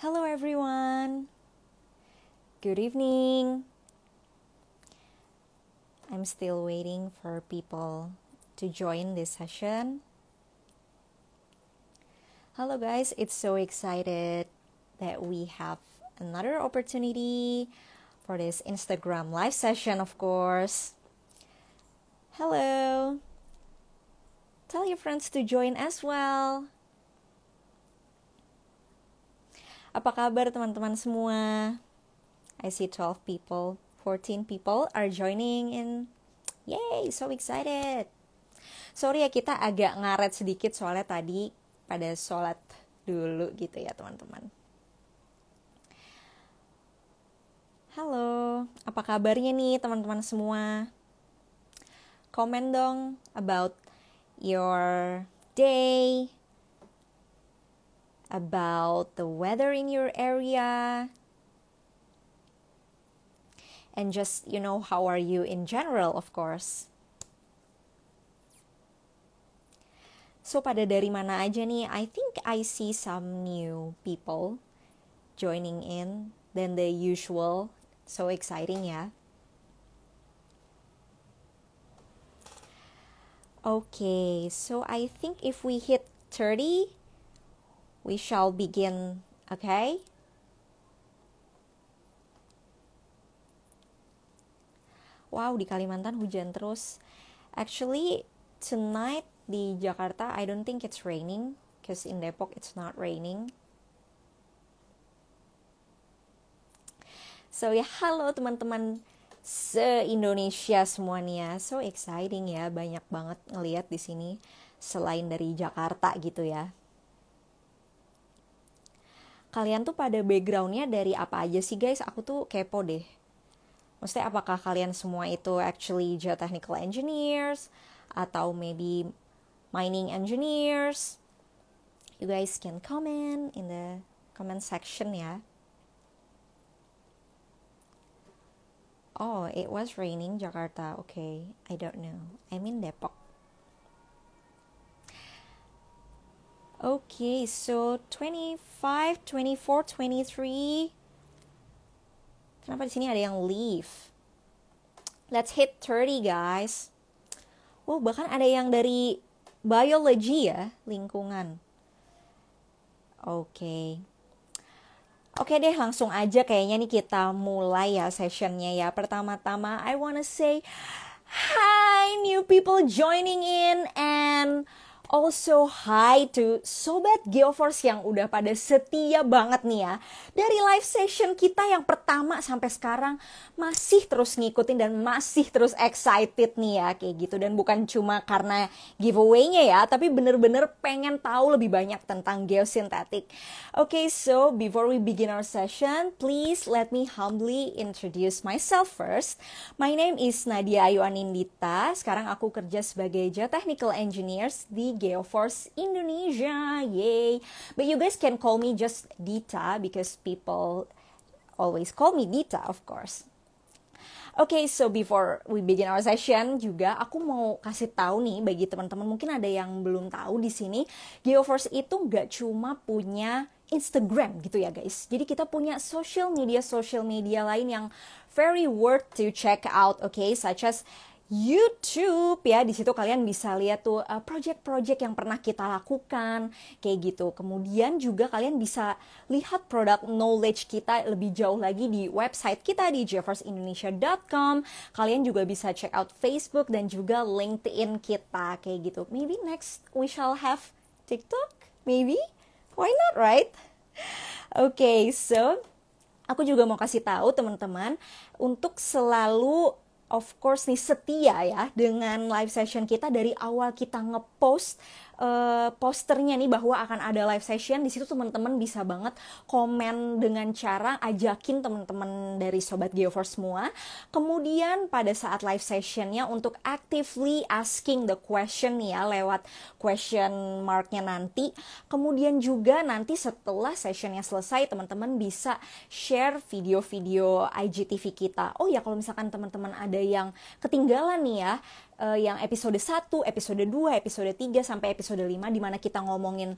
Hello, everyone. Good evening. I'm still waiting for people to join this session. Hello, guys. It's so excited that we have another opportunity for this Instagram live session, of course. Hello. Tell your friends to join as well. Apa kabar teman-teman semua? I see 12 people, 14 people are joining in. Yay, so excited. Sorry ya kita agak ngaret sedikit soalnya tadi pada sholat dulu gitu ya teman-teman. Halo, apa kabarnya nih teman-teman semua? Comment dong about your day, about the weather in your area and just you know how are you in general of course so pada dari mana aja nih I think I see some new people joining in than the usual so exciting yeah? okay so I think if we hit 30 we shall begin, okay? Wow, di Kalimantan hujan terus. Actually, tonight di Jakarta, I don't think it's raining, because in Depok it's not raining. So ya halo teman-teman se-Indonesia semuanya. So exciting ya, banyak banget ngeliat di sini selain dari Jakarta gitu ya kalian tuh pada backgroundnya dari apa aja sih guys? Aku tuh kepo deh. Maksudnya apakah kalian semua itu actually geotechnical engineers atau maybe mining engineers? You guys can comment in the comment section ya. Oh, it was raining Jakarta. Okay, I don't know. I mean Depok. Okay, so 25, 24, 23. Kenapa di sini ada yang leave? Let's hit 30, guys. Wow, oh, bahkan ada yang dari biology ya, lingkungan. Oke. Okay. Oke okay deh, langsung aja kayaknya nih kita mulai ya sessionnya ya. Pertama-tama, I wanna say hi new people joining in and Also hi to Sobat Geoforce yang udah pada setia banget nih ya. Dari live session kita yang pertama sampai sekarang masih terus ngikutin dan masih terus excited nih ya kayak gitu. Dan bukan cuma karena giveaway-nya ya, tapi bener-bener pengen tahu lebih banyak tentang Oke, Okay, so before we begin our session, please let me humbly introduce myself first. My name is Nadia Ayu Anindita. Sekarang aku kerja sebagai geotechnical engineers di Geoforce Indonesia. Yay! But you guys can call me just Dita because people always call me Dita, of course. Okay, so before we begin our session juga aku mau kasih tahu nih bagi teman-teman mungkin ada yang belum tahu di sini Geoforce itu nggak cuma punya Instagram gitu ya guys. Jadi kita punya social media social media lain yang very worth to check out, okay, such as YouTube ya. Di situ kalian bisa lihat tuh eh, project-project yang pernah kita lakukan kayak gitu. Kemudian juga kalian bisa lihat produk knowledge kita lebih jauh lagi di website kita di jeffersindonesia.com. Kalian juga bisa check out Facebook dan juga LinkedIn kita kayak gitu. Maybe next we shall have TikTok, maybe. Why not, right? Oke, okay, so aku juga mau kasih tahu teman-teman untuk selalu of course nih setia ya dengan live session kita dari awal kita ngepost Eh, posternya nih bahwa akan ada live session di situ teman-teman bisa banget komen dengan cara ajakin teman-teman dari sobat Geoforce semua. Kemudian pada saat live sessionnya untuk actively asking the question ya lewat question marknya nanti. Kemudian juga nanti setelah sessionnya selesai teman-teman bisa share video-video IGTV kita. Oh ya kalau misalkan teman-teman ada yang ketinggalan nih ya uh, yang episode 1, episode 2, episode 3 sampai episode 5 di mana kita ngomongin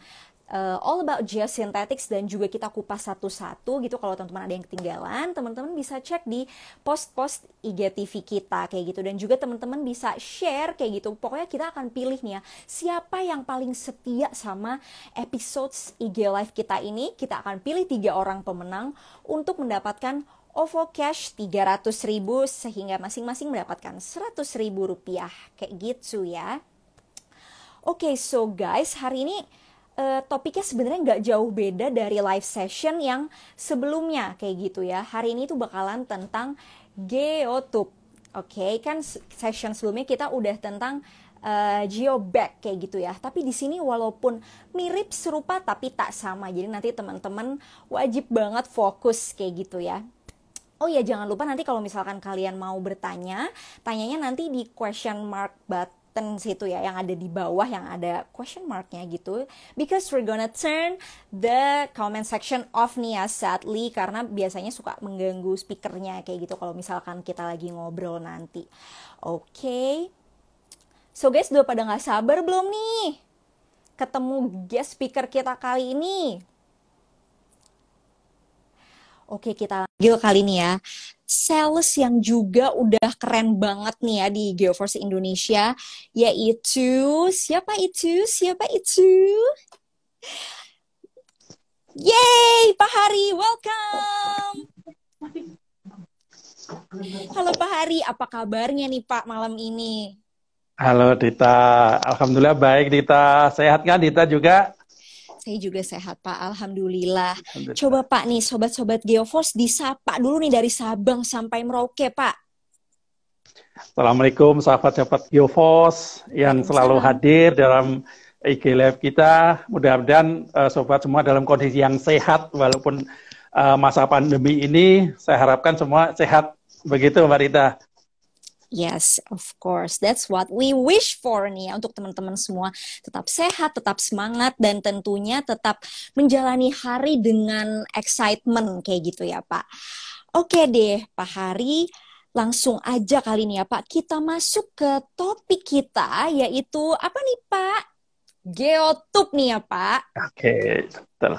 uh, all about geosynthetics dan juga kita kupas satu-satu gitu kalau teman-teman ada yang ketinggalan, teman-teman bisa cek di post-post IGTV kita kayak gitu dan juga teman-teman bisa share kayak gitu. Pokoknya kita akan pilih nih ya siapa yang paling setia sama episodes IG live kita ini, kita akan pilih tiga orang pemenang untuk mendapatkan OVO Cash 300 ribu sehingga masing-masing mendapatkan 100 ribu rupiah kayak gitu ya. Oke, okay, so guys, hari ini uh, topiknya sebenarnya nggak jauh beda dari live session yang sebelumnya kayak gitu ya. Hari ini tuh bakalan tentang geotube. Oke, okay, kan session sebelumnya kita udah tentang uh, eh, geobag kayak gitu ya. Tapi di sini walaupun mirip serupa tapi tak sama. Jadi nanti teman-teman wajib banget fokus kayak gitu ya. Oh ya jangan lupa nanti kalau misalkan kalian mau bertanya, tanyanya nanti di question mark button situ ya yang ada di bawah yang ada question marknya gitu because we're gonna turn the comment section off nih ya sadly karena biasanya suka mengganggu speakernya kayak gitu kalau misalkan kita lagi ngobrol nanti oke okay. so guys udah pada nggak sabar belum nih ketemu guest speaker kita kali ini Oke, kita lanjut kali ini ya. Sales yang juga udah keren banget nih ya di Geoforce Indonesia, yaitu siapa itu? Siapa itu? Yeay, Pak Hari, welcome. Halo Pak Hari, apa kabarnya nih Pak malam ini? Halo Dita, Alhamdulillah baik Dita. Sehat kan Dita juga? Saya juga sehat Pak, Alhamdulillah. Alhamdulillah. Coba Pak nih, sobat-sobat Geoforce disapa dulu nih dari Sabang sampai Merauke Pak. Assalamualaikum sahabat-sahabat Geoforce yang selalu hadir dalam IG Live kita. Mudah-mudahan uh, sobat semua dalam kondisi yang sehat walaupun uh, masa pandemi ini. Saya harapkan semua sehat. Begitu Mbak Rita. Yes, of course. That's what we wish for nih ya untuk teman-teman semua. Tetap sehat, tetap semangat, dan tentunya tetap menjalani hari dengan excitement kayak gitu ya Pak. Oke deh Pak Hari, langsung aja kali ini ya Pak. Kita masuk ke topik kita yaitu apa nih Pak? Geotub nih ya Pak. Oke, Okay.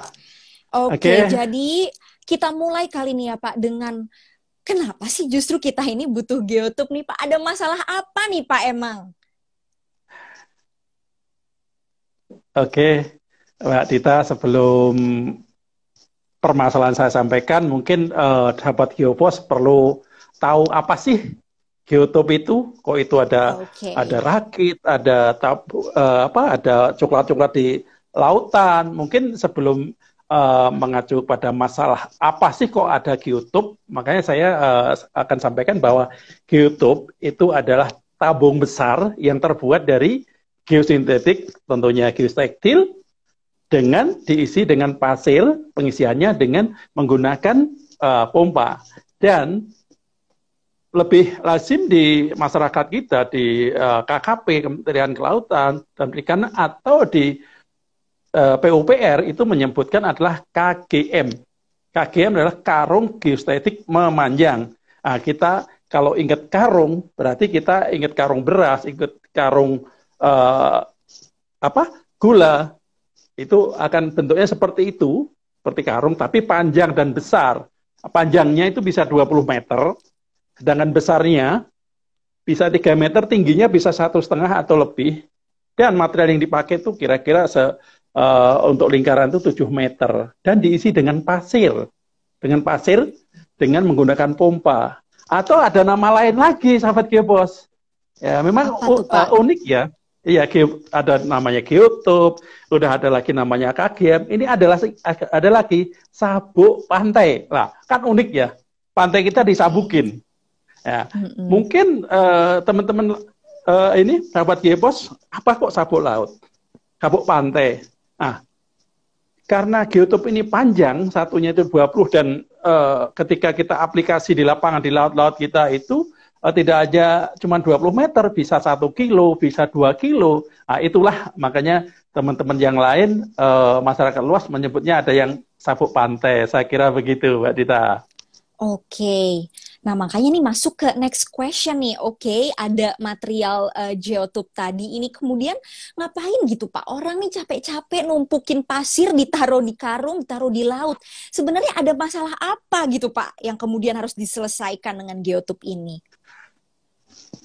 Oke, okay. jadi kita mulai kali ini ya Pak dengan kenapa sih justru kita ini butuh geotub nih Pak? Ada masalah apa nih Pak emang? Oke, Mbak Dita sebelum permasalahan saya sampaikan mungkin uh, dapat geopos perlu tahu apa sih geotop itu kok itu ada okay. ada rakit ada tab, uh, eh, apa ada coklat-coklat di lautan mungkin sebelum Eh, mengacu pada masalah apa sih kok ada YouTube, makanya saya uh, akan sampaikan bahwa YouTube itu adalah tabung besar yang terbuat dari geosintetik, tentunya geostektil, dengan diisi dengan pasir, pengisiannya dengan menggunakan uh, pompa. Dan lebih lazim di masyarakat kita di uh, KKP Kementerian Kelautan dan Perikanan atau di Eh, PUPR itu menyebutkan adalah KGM. KGM adalah karung geostetik memanjang. Nah, kita kalau ingat karung, berarti kita ingat karung beras, ingat karung uh, apa gula, itu akan bentuknya seperti itu, seperti karung, tapi panjang dan besar. Panjangnya itu bisa 20 meter, sedangkan besarnya bisa 3 meter, tingginya bisa satu setengah atau lebih, dan material yang dipakai itu kira-kira se uh, untuk lingkaran itu 7 meter dan diisi dengan pasir. Dengan pasir dengan menggunakan pompa. Atau ada nama lain lagi sahabat geopos. Ya, memang Apa, uh, unik ya. Iya, ada namanya geotop, udah ada lagi namanya KGM. Ini adalah ada lagi sabuk pantai. Lah, kan unik ya. Pantai kita disabukin. Ya. Mm-hmm. Mungkin eh, teman-teman uh, ini sahabat Gepos, apa kok sabuk laut? Sabuk pantai. Nah, karena geotop ini panjang, satunya itu 20 dan e, ketika kita aplikasi di lapangan di laut-laut kita itu e, tidak aja cuma 20 meter, bisa satu kilo, bisa dua kilo. Nah, itulah makanya teman-teman yang lain e, masyarakat luas menyebutnya ada yang sabuk pantai. Saya kira begitu, Mbak Dita. Oke, Nah, makanya nih masuk ke next question nih. Oke, okay, ada material uh, eh, geotube tadi ini kemudian ngapain gitu Pak? Orang nih capek-capek numpukin pasir ditaruh di karung, ditaruh di laut. Sebenarnya ada masalah apa gitu Pak yang kemudian harus diselesaikan dengan geotube ini?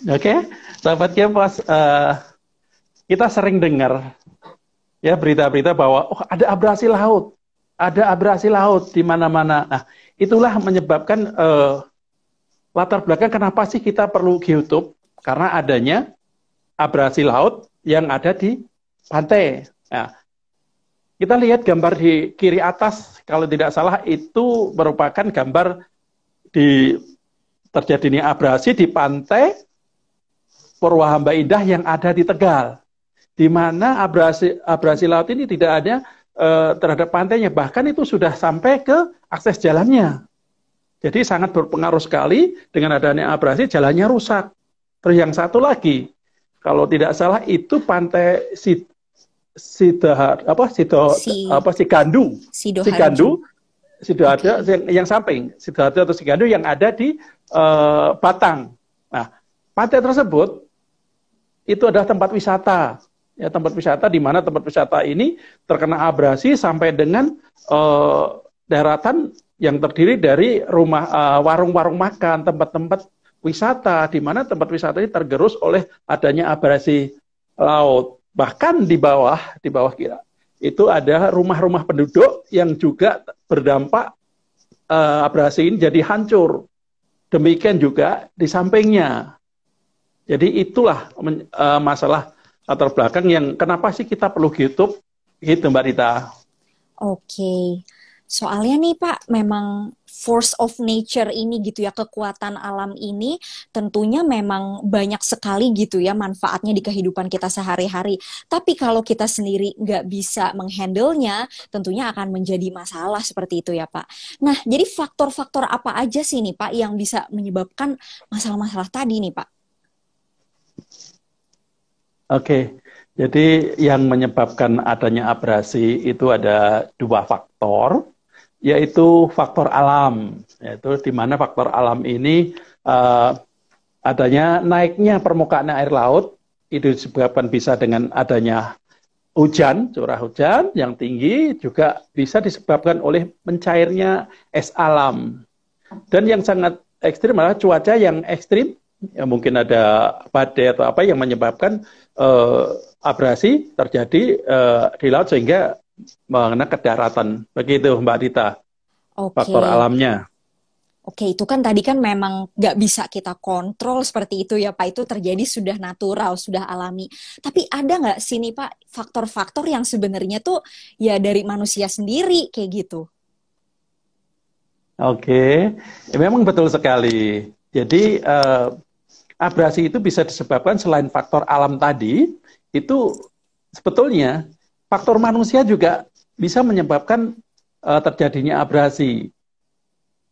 Oke, okay. sahabat kempas, uh, eh, kita sering dengar ya berita-berita bahwa oh ada abrasi laut, ada abrasi laut di mana-mana. Nah, itulah menyebabkan uh, latar belakang kenapa sih kita perlu geotop? Karena adanya abrasi laut yang ada di pantai. Ya. kita lihat gambar di kiri atas, kalau tidak salah itu merupakan gambar di terjadinya abrasi di pantai Purwahamba Indah yang ada di Tegal. Di mana abrasi, abrasi laut ini tidak ada eh, terhadap pantainya, bahkan itu sudah sampai ke akses jalannya. Jadi sangat berpengaruh sekali dengan adanya abrasi jalannya rusak. Terus yang satu lagi, kalau tidak salah itu pantai si dahar, apa do, si, apa si Sigandu Sidoarjo okay. yang, yang samping, Sidoarjo atau si Gandu yang ada di uh, Batang. Nah, pantai tersebut itu adalah tempat wisata. Ya, tempat wisata di mana tempat wisata ini terkena abrasi sampai dengan uh, daratan yang terdiri dari rumah uh, warung-warung makan, tempat-tempat wisata di mana tempat wisata ini tergerus oleh adanya abrasi laut. Bahkan di bawah di bawah kira itu ada rumah-rumah penduduk yang juga berdampak uh, abrasi ini jadi hancur. Demikian juga di sampingnya. Jadi itulah uh, masalah latar belakang yang kenapa sih kita perlu YouTube gitu Mbak Rita. Oke. Okay. Soalnya nih Pak, memang force of nature ini gitu ya, kekuatan alam ini tentunya memang banyak sekali gitu ya manfaatnya di kehidupan kita sehari-hari. Tapi kalau kita sendiri nggak bisa menghandlenya, tentunya akan menjadi masalah seperti itu ya Pak. Nah, jadi faktor-faktor apa aja sih nih Pak yang bisa menyebabkan masalah-masalah tadi nih Pak? Oke, jadi yang menyebabkan adanya abrasi itu ada dua faktor yaitu faktor alam, yaitu di mana faktor alam ini uh, adanya naiknya permukaan air laut itu disebabkan bisa dengan adanya hujan, curah hujan yang tinggi juga bisa disebabkan oleh mencairnya es alam. Dan yang sangat ekstrim adalah cuaca yang ekstrim, ya mungkin ada badai atau apa yang menyebabkan uh, abrasi terjadi uh, di laut sehingga mengenai kedaratan. Begitu Mbak Dita. Okay. Faktor alamnya. Oke, itu kan tadi kan memang nggak bisa kita kontrol seperti itu ya Pak. Itu terjadi sudah natural, sudah alami. Tapi ada nggak sini Pak faktor-faktor yang sebenarnya tuh ya dari manusia sendiri kayak gitu? Oke, ya, memang betul sekali. Jadi eh, abrasi itu bisa disebabkan selain faktor alam tadi, itu sebetulnya faktor manusia juga bisa menyebabkan uh, terjadinya abrasi.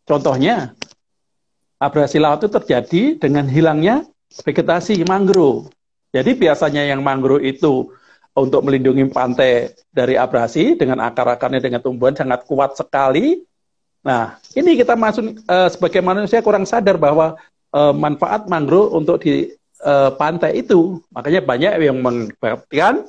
Contohnya, abrasi laut itu terjadi dengan hilangnya vegetasi mangrove. Jadi biasanya yang mangrove itu untuk melindungi pantai dari abrasi dengan akar-akarnya dengan tumbuhan sangat kuat sekali. Nah, ini kita masuk uh, eh, sebagai manusia kurang sadar bahwa uh, manfaat mangrove untuk di uh, pantai itu, makanya banyak yang mengertikan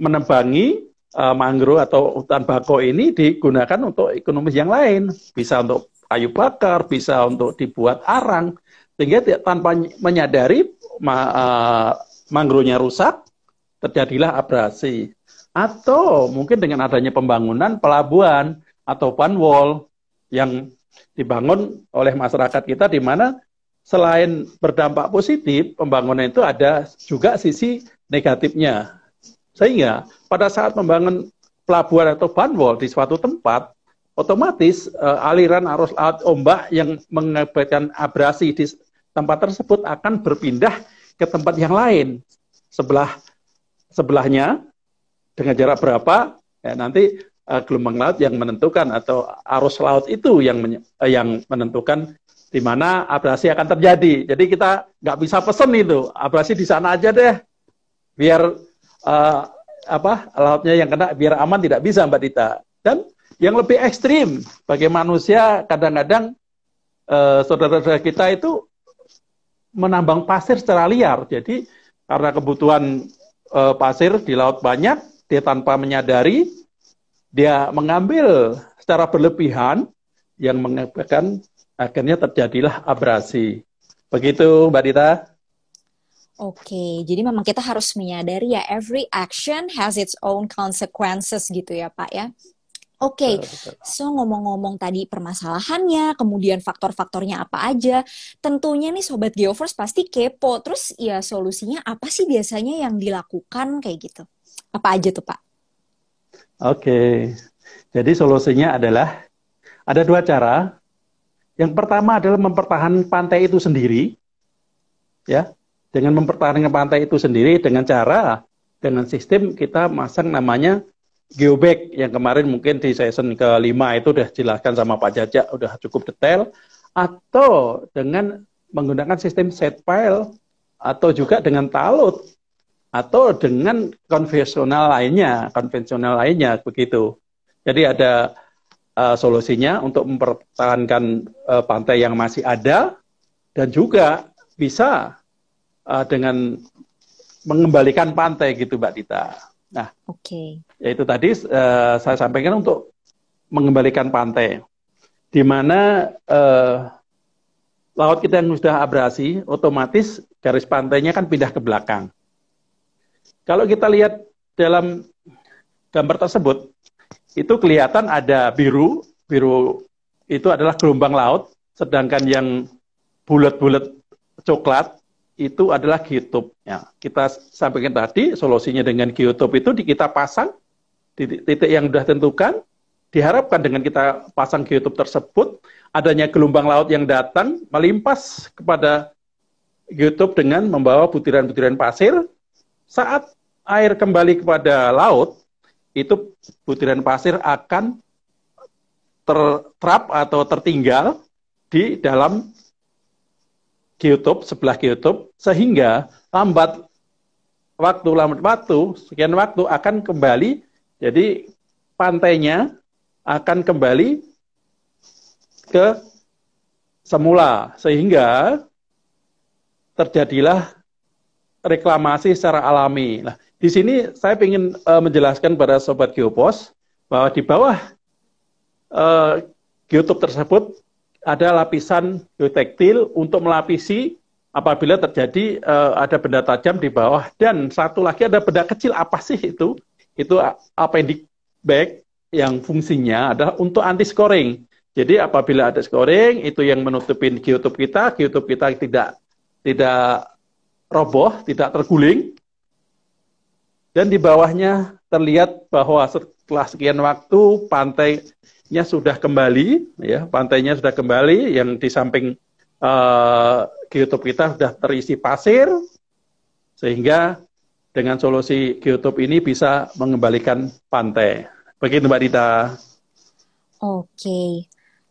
menebangi uh, mangrove atau hutan bakau ini digunakan untuk ekonomi yang lain. Bisa untuk kayu bakar, bisa untuk dibuat arang. Sehingga tanpa menyadari ma uh, eh, mangrovenya rusak, terjadilah abrasi. Atau mungkin dengan adanya pembangunan pelabuhan atau panwall yang dibangun oleh masyarakat kita di mana selain berdampak positif, pembangunan itu ada juga sisi negatifnya. Sehingga pada saat membangun pelabuhan atau banwall di suatu tempat, otomatis uh, aliran arus laut ombak yang mengakibatkan abrasi di tempat tersebut akan berpindah ke tempat yang lain sebelah sebelahnya dengan jarak berapa ya, nanti uh, gelombang laut yang menentukan atau arus laut itu yang men uh, eh, yang menentukan di mana abrasi akan terjadi. Jadi kita nggak bisa pesen itu abrasi di sana aja deh, biar uh, apa lautnya yang kena biar aman tidak bisa Mbak Dita. Dan yang lebih ekstrim, bagi manusia kadang-kadang saudara eh, saudara-saudara kita itu menambang pasir secara liar. Jadi karena kebutuhan uh, pasir di laut banyak, dia tanpa menyadari dia mengambil secara berlebihan yang mengakibatkan akhirnya terjadilah abrasi. Begitu Mbak Dita. Oke, jadi memang kita harus menyadari ya every action has its own consequences gitu ya Pak ya. Oke, okay. so ngomong-ngomong tadi permasalahannya, kemudian faktor-faktornya apa aja, tentunya nih Sobat Geovers pasti kepo, terus ya solusinya apa sih biasanya yang dilakukan kayak gitu? Apa aja tuh Pak? Oke, okay. jadi solusinya adalah, ada dua cara. Yang pertama adalah mempertahankan pantai itu sendiri, ya dengan mempertahankan pantai itu sendiri dengan cara dengan sistem kita masang namanya geobag yang kemarin mungkin di season kelima itu sudah jelaskan sama Pak Jajak udah cukup detail atau dengan menggunakan sistem set pile atau juga dengan talut atau dengan konvensional lainnya konvensional lainnya begitu jadi ada uh, solusinya untuk mempertahankan uh, pantai yang masih ada dan juga bisa uh, dengan mengembalikan pantai gitu Mbak Dita. Nah, oke. Okay. Yaitu tadi uh, saya sampaikan untuk mengembalikan pantai, di mana uh, laut kita yang sudah abrasi, otomatis garis pantainya kan pindah ke belakang. Kalau kita lihat dalam gambar tersebut, itu kelihatan ada biru, biru itu adalah gelombang laut, sedangkan yang bulat-bulat coklat itu adalah geotop. Ya, kita sampaikan tadi solusinya dengan geotop itu di kita pasang di titik yang sudah tentukan. Diharapkan dengan kita pasang geotop tersebut adanya gelombang laut yang datang melimpas kepada geotop dengan membawa butiran-butiran pasir. Saat air kembali kepada laut, itu butiran pasir akan tertrap atau tertinggal di dalam Geotop, sebelah geotop, sehingga lambat waktu lambat waktu, sekian waktu akan kembali, jadi pantainya akan kembali ke semula, sehingga terjadilah reklamasi secara alami. Nah, di sini saya ingin uh, menjelaskan pada sobat geopos bahwa di bawah uh, e, geotop tersebut ada lapisan geotektil untuk melapisi apabila terjadi uh, ada benda tajam di bawah dan satu lagi ada benda kecil apa sih itu? Itu appendix bag yang fungsinya adalah untuk anti scoring. Jadi apabila ada scoring itu yang menutupin kiotup kita, kiotup kita tidak tidak roboh, tidak terguling. Dan di bawahnya terlihat bahwa setelah sekian waktu pantai nya sudah kembali, ya pantainya sudah kembali, yang di samping uh, geotop kita sudah terisi pasir, sehingga dengan solusi geotop ini bisa mengembalikan pantai. Begitu Mbak Dita. Oke.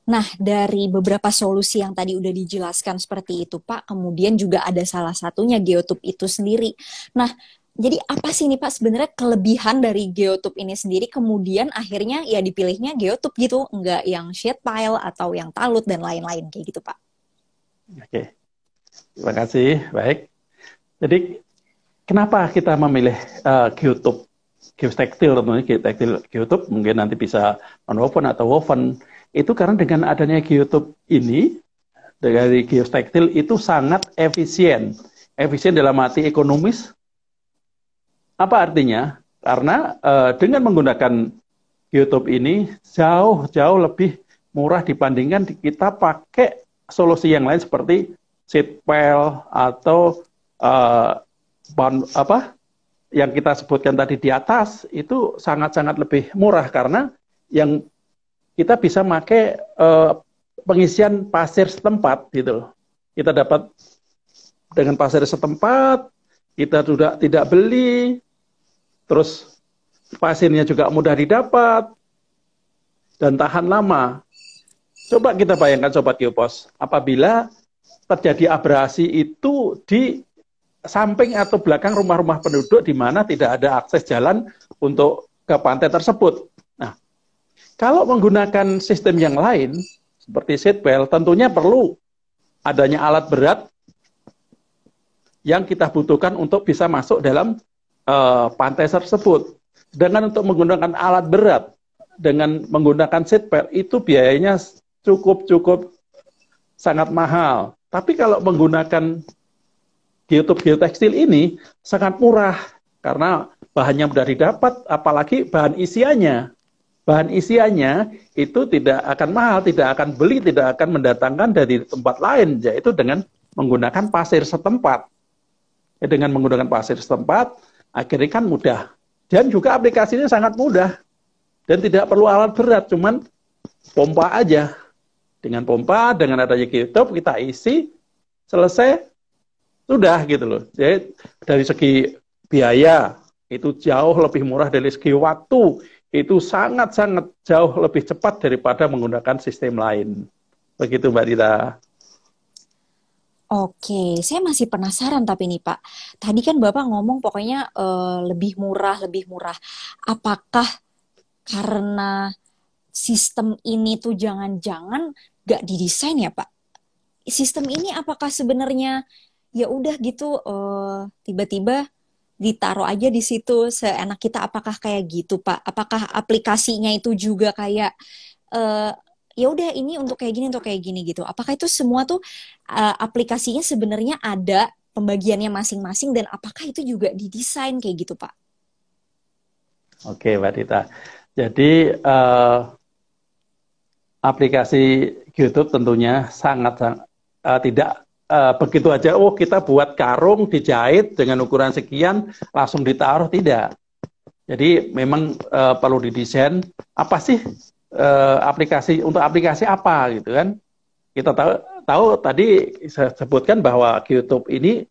Nah, dari beberapa solusi yang tadi udah dijelaskan seperti itu, Pak, kemudian juga ada salah satunya geotop itu sendiri. Nah, jadi apa sih nih Pak sebenarnya kelebihan dari Geotube ini sendiri kemudian akhirnya ya dipilihnya Geotube gitu, enggak yang sheet pile atau yang talut dan lain-lain kayak gitu Pak. Oke, terima kasih. Baik. Jadi kenapa kita memilih uh, eh, Geotube? Geotextil tentunya Geotextil Geotube mungkin nanti bisa non woven atau woven. Itu karena dengan adanya Geotube ini dari Geotextil itu sangat efisien. Efisien dalam arti ekonomis, apa artinya? Karena uh, dengan menggunakan YouTube ini jauh-jauh lebih murah dibandingkan kita pakai solusi yang lain seperti seatbelt atau uh, apa yang kita sebutkan tadi di atas itu sangat-sangat lebih murah karena yang kita bisa pakai uh, pengisian pasir setempat gitu Kita dapat dengan pasir setempat, kita tidak tidak beli, terus pasirnya juga mudah didapat dan tahan lama. Coba kita bayangkan sobat geopos, apabila terjadi abrasi itu di samping atau belakang rumah-rumah penduduk di mana tidak ada akses jalan untuk ke pantai tersebut. Nah, kalau menggunakan sistem yang lain seperti seat belt tentunya perlu adanya alat berat yang kita butuhkan untuk bisa masuk dalam Eh, pantai tersebut. Dengan untuk menggunakan alat berat, dengan menggunakan seatbelt itu biayanya cukup-cukup sangat mahal. Tapi kalau menggunakan geotop geotekstil ini sangat murah karena bahannya mudah didapat, apalagi bahan isiannya. Bahan isiannya itu tidak akan mahal, tidak akan beli, tidak akan mendatangkan dari tempat lain, yaitu dengan menggunakan pasir setempat. Eh, dengan menggunakan pasir setempat, Akhirnya kan mudah. Dan juga aplikasinya sangat mudah. Dan tidak perlu alat berat, cuman pompa aja. Dengan pompa, dengan adanya YouTube, kita isi, selesai, sudah gitu loh. Jadi dari segi biaya, itu jauh lebih murah dari segi waktu. Itu sangat-sangat jauh lebih cepat daripada menggunakan sistem lain. Begitu Mbak Dita. Oke, saya masih penasaran tapi nih Pak, tadi kan Bapak ngomong pokoknya uh, lebih murah, lebih murah. Apakah karena sistem ini tuh jangan-jangan gak didesain ya Pak? Sistem ini apakah sebenarnya ya udah gitu uh, tiba-tiba ditaruh aja di situ seenak kita apakah kayak gitu Pak? Apakah aplikasinya itu juga kayak uh, ya udah ini untuk kayak gini untuk kayak gini gitu. Apakah itu semua tuh uh, aplikasinya sebenarnya ada pembagiannya masing-masing dan apakah itu juga didesain kayak gitu, Pak? Oke, Mbak Tita. Jadi uh, aplikasi YouTube tentunya sangat uh, tidak uh, begitu aja. Oh, kita buat karung dijahit dengan ukuran sekian langsung ditaruh tidak. Jadi memang uh, perlu didesain apa sih Eh, aplikasi untuk aplikasi apa gitu kan? Kita tahu tahu tadi saya sebutkan bahwa YouTube ini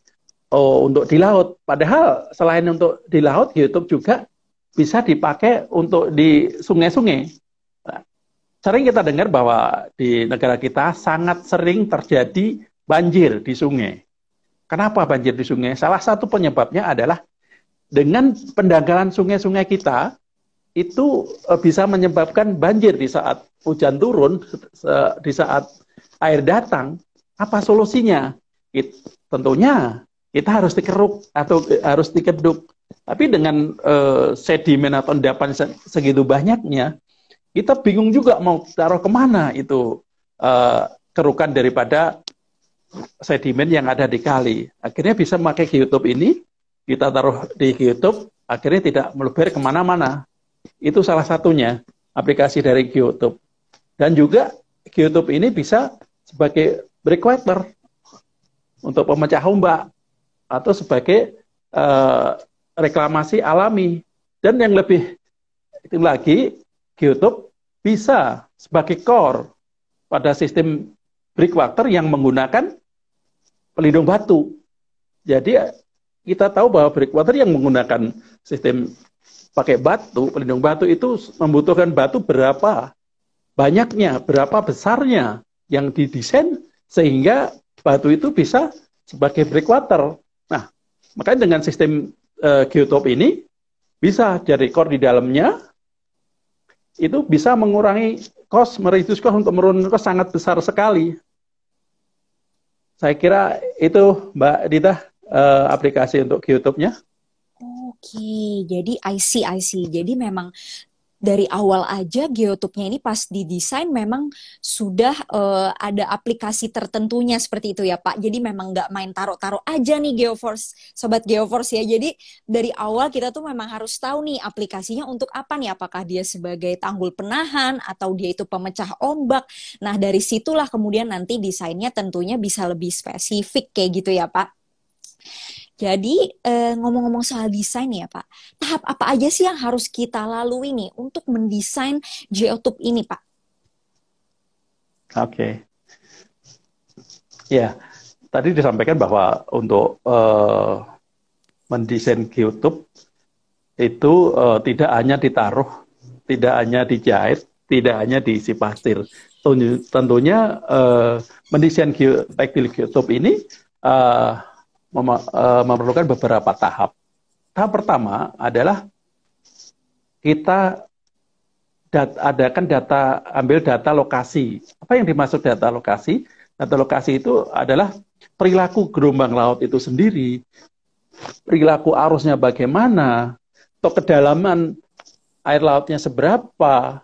oh, untuk di laut. Padahal selain untuk di laut, YouTube juga bisa dipakai untuk di sungai-sungai. Nah, sering kita dengar bahwa di negara kita sangat sering terjadi banjir di sungai. Kenapa banjir di sungai? Salah satu penyebabnya adalah dengan pendangkalan sungai-sungai kita, itu eh, bisa menyebabkan banjir di saat hujan turun, di saat air datang. Apa solusinya? It, tentunya kita harus dikeruk atau eh, harus dikeduk. Tapi dengan uh, sedimen atau endapan segitu banyaknya, kita bingung juga mau taruh kemana itu uh, kerukan daripada sedimen yang ada di kali. Akhirnya bisa memakai geotop ini, kita taruh di geotop, akhirnya tidak meluber kemana-mana. Itu salah satunya aplikasi dari YouTube Dan juga YouTube ini bisa sebagai breakwater untuk pemecah ombak atau sebagai uh, reklamasi alami. Dan yang lebih itu lagi, YouTube bisa sebagai core pada sistem breakwater yang menggunakan pelindung batu. Jadi kita tahu bahwa breakwater yang menggunakan sistem pakai batu, pelindung batu itu membutuhkan batu berapa banyaknya, berapa besarnya yang didesain sehingga batu itu bisa sebagai breakwater. Nah, makanya dengan sistem e, geotop ini bisa jadi core di dalamnya itu bisa mengurangi cost, mereduce cost untuk menurunkan cost sangat besar sekali. Saya kira itu Mbak Dita e, aplikasi untuk geotopnya. nya Oke, jadi I see, I see. Jadi memang dari awal aja geotopnya ini pas didesain memang sudah uh, ada aplikasi tertentunya seperti itu ya Pak. Jadi memang nggak main taruh-taruh aja nih Geoforce, sobat Geoforce ya. Jadi dari awal kita tuh memang harus tahu nih aplikasinya untuk apa nih. Apakah dia sebagai tanggul penahan atau dia itu pemecah ombak. Nah dari situlah kemudian nanti desainnya tentunya bisa lebih spesifik kayak gitu ya Pak. Jadi eh, ngomong-ngomong eh, soal desain ya Pak, tahap apa aja sih yang harus kita lalui nih untuk mendesain Geotube ini Pak? Oke, okay. ya tadi disampaikan bahwa untuk eh, mendesain Geotube itu eh, tidak hanya ditaruh, tidak hanya dijahit, tidak hanya diisi pasir. Tentunya eh, mendesain Geotube ini eh, mem e, memerlukan beberapa tahap. Tahap pertama adalah kita dat adakan data ambil data lokasi. Apa yang dimaksud data lokasi? Data lokasi itu adalah perilaku gerombang laut itu sendiri, perilaku arusnya bagaimana, atau kedalaman air lautnya seberapa,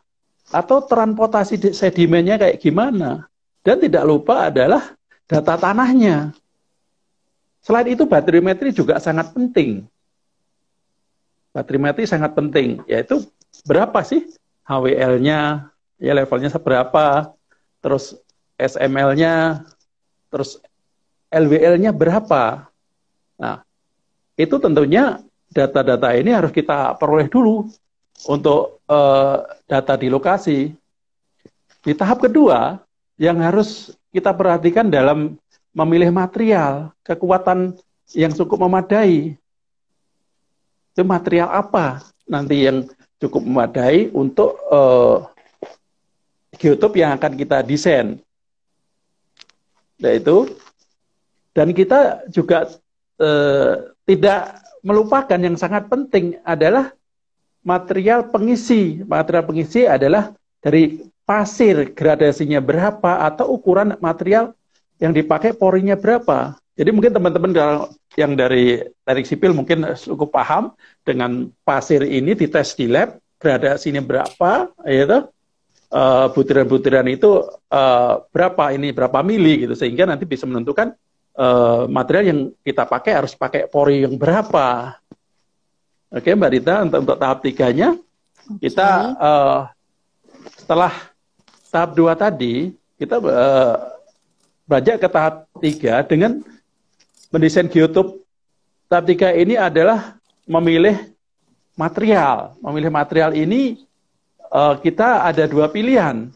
atau transportasi sedimennya kayak gimana. Dan tidak lupa adalah data tanahnya. Selain itu baterimetri juga sangat penting. Baterimetri sangat penting, yaitu berapa sih HWL-nya, ya levelnya seberapa, terus SML-nya, terus LWL-nya berapa. Nah, itu tentunya data-data ini harus kita peroleh dulu untuk uh, data di lokasi. Di tahap kedua, yang harus kita perhatikan dalam memilih material, kekuatan yang cukup memadai. Itu material apa nanti yang cukup memadai untuk uh, geotop yang akan kita desain. Yaitu dan kita juga uh, tidak melupakan yang sangat penting adalah material pengisi. Material pengisi adalah dari pasir gradasinya berapa atau ukuran material yang dipakai porinya berapa. Jadi mungkin teman-teman yang dari teknik sipil mungkin cukup paham dengan pasir ini dites di lab sini berapa, gitu. Uh, butiran-butiran itu uh, berapa ini berapa mili gitu sehingga nanti bisa menentukan uh, material yang kita pakai harus pakai pori yang berapa. Oke, Mbak Rita untuk, untuk tahap tiganya okay. kita uh, setelah tahap dua tadi kita uh, beranjak ke tahap tiga dengan mendesain geotop. Tahap tiga ini adalah memilih material. Memilih material ini eh, kita ada dua pilihan,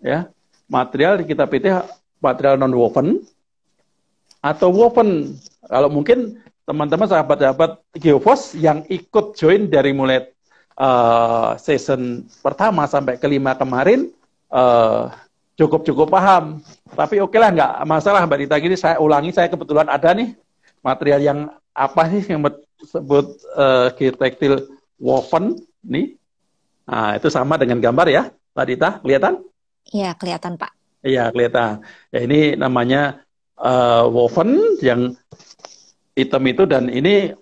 ya. Material kita pilih material non woven atau woven. Kalau mungkin teman-teman sahabat-sahabat Geofos yang ikut join dari mulai uh, season pertama sampai kelima kemarin uh, cukup-cukup paham. Tapi oke okay lah, nggak masalah Mbak Dita. Gini saya ulangi, saya kebetulan ada nih material yang apa sih yang disebut uh, eh, geotektil woven nih. Nah, itu sama dengan gambar ya, Mbak Dita, kelihatan? Iya, kelihatan Pak. Iya, kelihatan. Ya, ini namanya uh, woven yang hitam itu dan ini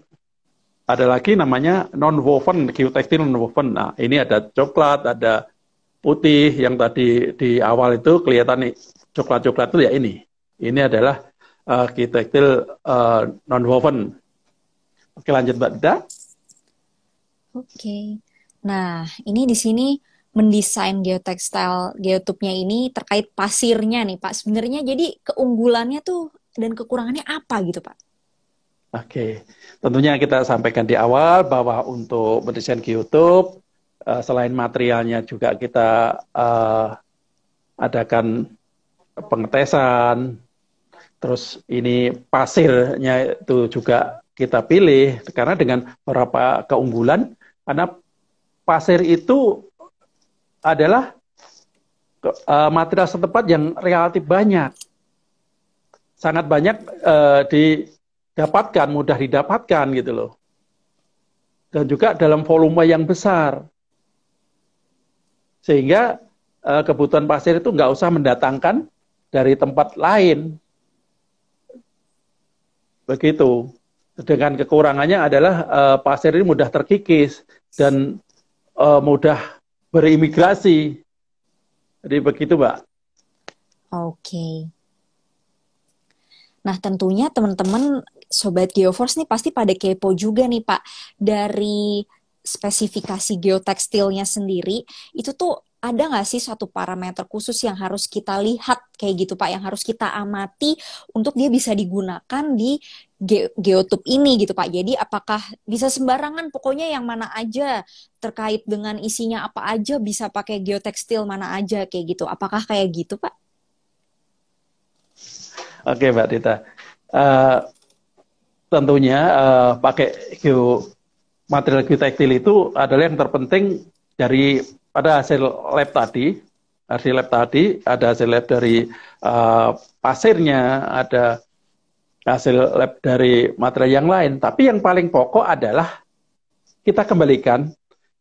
ada lagi namanya non woven, geotektil non woven. Nah, ini ada coklat, ada putih yang tadi di awal itu kelihatan coklat-coklat itu ya ini. Ini adalah uh, eh, uh, eh, non-woven. Oke lanjut Mbak Dita. Oke. Nah, ini di sini mendesain geotekstil geotubnya ini terkait pasirnya nih Pak. Sebenarnya jadi keunggulannya tuh dan kekurangannya apa gitu Pak? Oke, tentunya kita sampaikan di awal bahwa untuk mendesain YouTube uh, selain materialnya juga kita uh, adakan pengetesan terus ini pasirnya itu juga kita pilih karena dengan beberapa keunggulan karena pasir itu adalah uh, material setempat yang relatif banyak sangat banyak uh, didapatkan mudah didapatkan gitu loh dan juga dalam volume yang besar sehingga uh, kebutuhan pasir itu nggak usah mendatangkan dari tempat lain. Begitu. Dengan kekurangannya adalah uh, pasir ini mudah terkikis dan uh, mudah berimigrasi. Jadi begitu, Mbak. Oke. Okay. Nah, tentunya teman-teman sobat Geoforce nih pasti pada kepo juga nih, Pak. Dari spesifikasi geotekstilnya sendiri itu tuh ada nggak sih satu parameter khusus yang harus kita lihat kayak gitu Pak yang harus kita amati untuk dia bisa digunakan di ge geotub ini gitu Pak. Jadi apakah bisa sembarangan pokoknya yang mana aja terkait dengan isinya apa aja bisa pakai geotekstil mana aja kayak gitu. Apakah kayak gitu Pak? Oke Mbak Tita. Uh, tentunya uh, pakai geo material geotekstil itu adalah yang terpenting dari pada hasil lab tadi hasil lab tadi ada hasil lab dari uh, pasirnya ada hasil lab dari material yang lain tapi yang paling pokok adalah kita kembalikan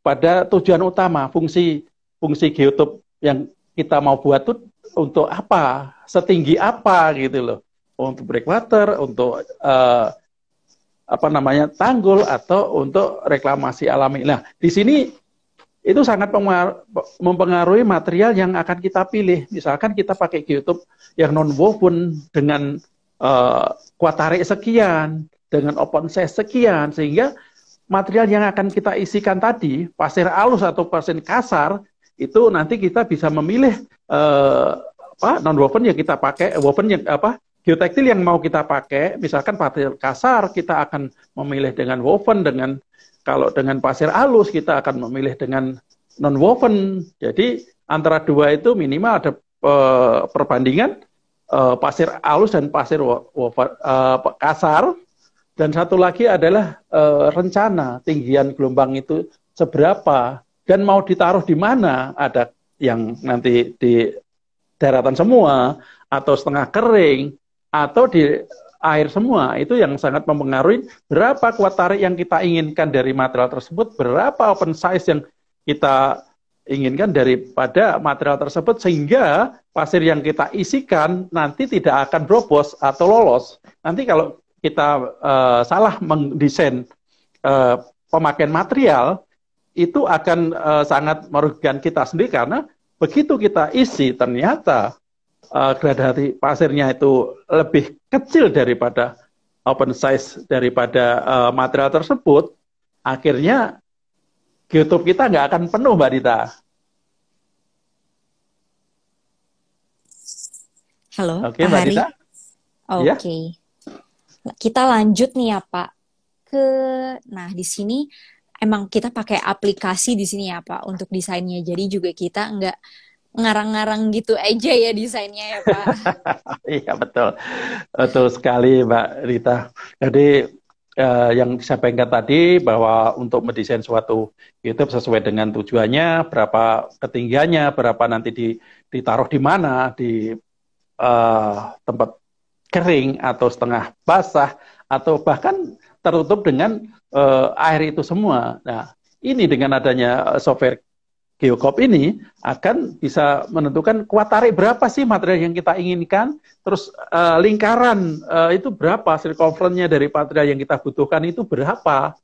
pada tujuan utama fungsi fungsi geotop yang kita mau buat tuh untuk apa setinggi apa gitu loh untuk breakwater untuk uh, apa namanya tanggul atau untuk reklamasi alami. Nah, di sini itu sangat mempengaruhi material yang akan kita pilih. Misalkan kita pakai geotop yang non woven dengan uh, tarik sekian, dengan open size sekian, sehingga material yang akan kita isikan tadi, pasir alus atau pasir kasar, itu nanti kita bisa memilih uh, apa non woven yang kita pakai, woven yang apa geotekstil yang mau kita pakai, misalkan pasir kasar, kita akan memilih dengan woven, dengan kalau dengan pasir halus kita akan memilih dengan non woven. Jadi antara dua itu minimal ada uh, perbandingan uh, pasir halus dan pasir woven, uh, kasar. Dan satu lagi adalah rencana tinggian gelombang itu seberapa dan mau ditaruh di mana. Ada yang nanti di daratan semua atau setengah kering atau di air semua itu yang sangat mempengaruhi berapa kuat tarik yang kita inginkan dari material tersebut, berapa open size yang kita inginkan daripada material tersebut sehingga pasir yang kita isikan nanti tidak akan dropos atau lolos. Nanti kalau kita uh, salah mendesain uh, pemakaian material itu akan uh, sangat merugikan kita sendiri karena begitu kita isi ternyata uh, eh, gradasi pasirnya itu lebih kecil daripada open size daripada uh, material tersebut, akhirnya YouTube kita nggak akan penuh, Mbak Dita. Halo, Oke, okay, Mbak Hari. Dita. Iya? Oke. Okay. Ya? Kita lanjut nih ya, Pak. Ke nah di sini emang kita pakai aplikasi di sini ya, Pak, untuk desainnya. Jadi juga kita nggak ngarang-ngarang gitu aja ya desainnya ya Pak. iya betul, betul sekali Mbak Rita. Jadi eh, yang saya pengen tadi bahwa untuk mendesain suatu YouTube sesuai dengan tujuannya, berapa ketinggiannya, berapa nanti di, ditaruh di mana, di eh, tempat kering atau setengah basah atau bahkan tertutup dengan eh, air itu semua. Nah, ini dengan adanya eh, software Geokop ini akan bisa menentukan kuat tarik berapa sih material yang kita inginkan, terus uh, lingkaran uh, itu berapa, circumference-nya dari material yang kita butuhkan itu berapa,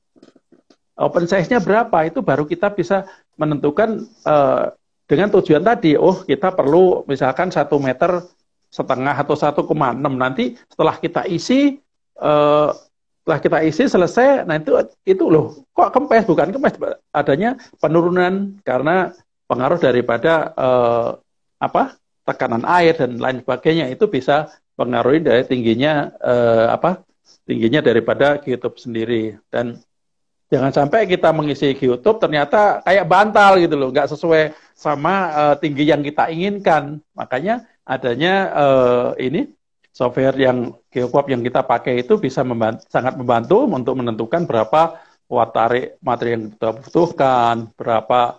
open size-nya berapa, itu baru kita bisa menentukan uh, dengan tujuan tadi, oh kita perlu misalkan satu meter setengah atau 1,6 nanti setelah kita isi uh, setelah kita isi selesai nah itu itu loh kok kempes bukan kempes adanya penurunan karena pengaruh daripada eh, apa tekanan air dan lain sebagainya itu bisa pengaruhi dari tingginya eh, apa tingginya daripada geotop sendiri dan jangan sampai kita mengisi geotop ternyata kayak bantal gitu loh nggak sesuai sama eh, tinggi yang kita inginkan makanya adanya eh, ini software yang geoquap yang kita pakai itu bisa membantu, sangat membantu untuk menentukan berapa watt tarik materi yang kita butuhkan, berapa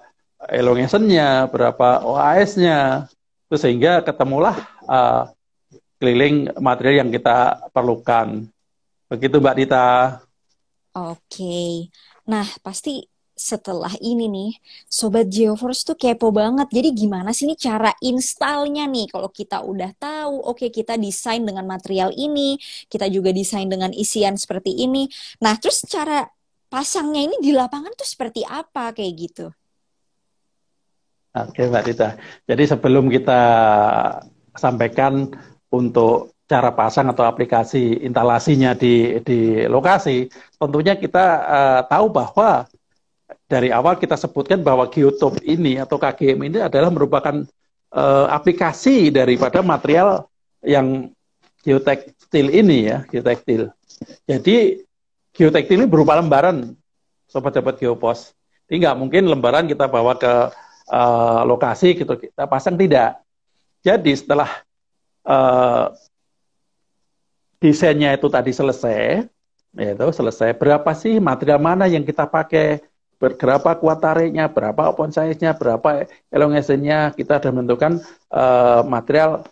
elongation-nya, berapa OAS-nya, sehingga ketemulah uh, keliling material yang kita perlukan. Begitu Mbak Dita. Oke. Nah, pasti setelah ini nih, Sobat Geoforce tuh kepo banget. Jadi gimana sih nih cara installnya nih? Kalau kita udah tahu, oke okay, kita desain dengan material ini, kita juga desain dengan isian seperti ini. Nah, terus cara pasangnya ini di lapangan tuh seperti apa kayak gitu? Oke Mbak Tita, jadi sebelum kita sampaikan untuk cara pasang atau aplikasi instalasinya di di lokasi, tentunya kita uh, tahu bahwa dari awal kita sebutkan bahwa Geotop ini atau KGM ini adalah merupakan uh, aplikasi daripada material yang geotekstil ini ya, geotekstil. Jadi geotekstil ini berupa lembaran, sobat dapat geopos. Jadi nggak mungkin lembaran kita bawa ke uh, lokasi gitu kita pasang tidak. Jadi setelah uh, desainnya itu tadi selesai, ya itu selesai berapa sih material mana yang kita pakai berapa kuat tariknya, berapa open size-nya, berapa elongation-nya, kita sudah menentukan uh, material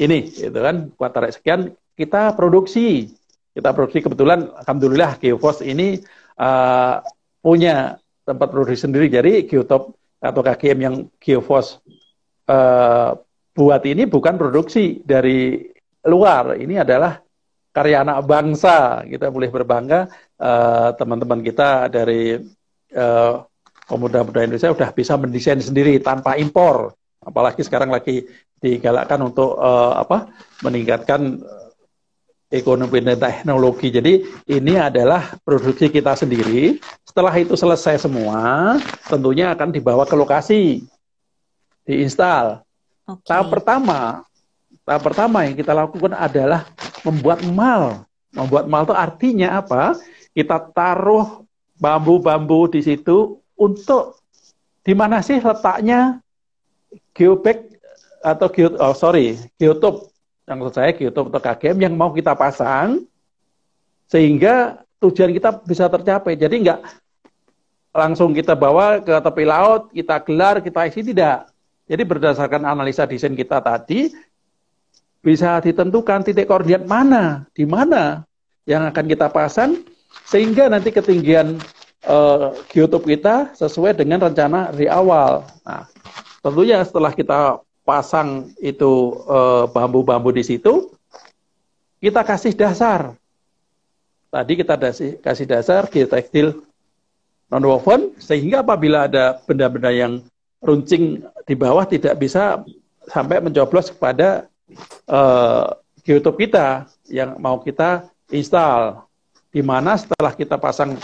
ini, gitu kan, kuat tarik sekian, kita produksi. Kita produksi kebetulan, alhamdulillah Geofos ini uh, punya tempat produksi sendiri, jadi Geotop atau KGM yang Geofos uh, eh, buat ini bukan produksi dari luar, ini adalah karya anak bangsa kita boleh berbangga eh, teman-teman uh, kita dari pemuda eh, pemuda-pemuda Indonesia sudah bisa mendesain sendiri tanpa impor apalagi sekarang lagi digalakkan untuk uh, apa meningkatkan ekonomi dan teknologi jadi ini adalah produksi kita sendiri setelah itu selesai semua tentunya akan dibawa ke lokasi diinstal okay. tahap pertama Tahap pertama yang kita lakukan adalah membuat mal. Membuat mal itu artinya apa? Kita taruh bambu-bambu di situ untuk di mana sih letaknya geobag atau geo, oh sorry geotop yang menurut saya geotop atau KGM yang mau kita pasang sehingga tujuan kita bisa tercapai. Jadi enggak langsung kita bawa ke tepi laut, kita gelar, kita isi tidak. Jadi berdasarkan analisa desain kita tadi, bisa ditentukan titik koordinat mana, di mana yang akan kita pasang, sehingga nanti ketinggian uh, eh, geotop kita sesuai dengan rencana dari awal. Nah, tentunya setelah kita pasang itu eh, bambu-bambu uh, di situ, kita kasih dasar. Tadi kita kasih dasar geotekstil non woven sehingga apabila ada benda-benda yang runcing di bawah tidak bisa sampai mencoblos kepada uh, YouTube kita yang mau kita install. Di mana setelah kita pasang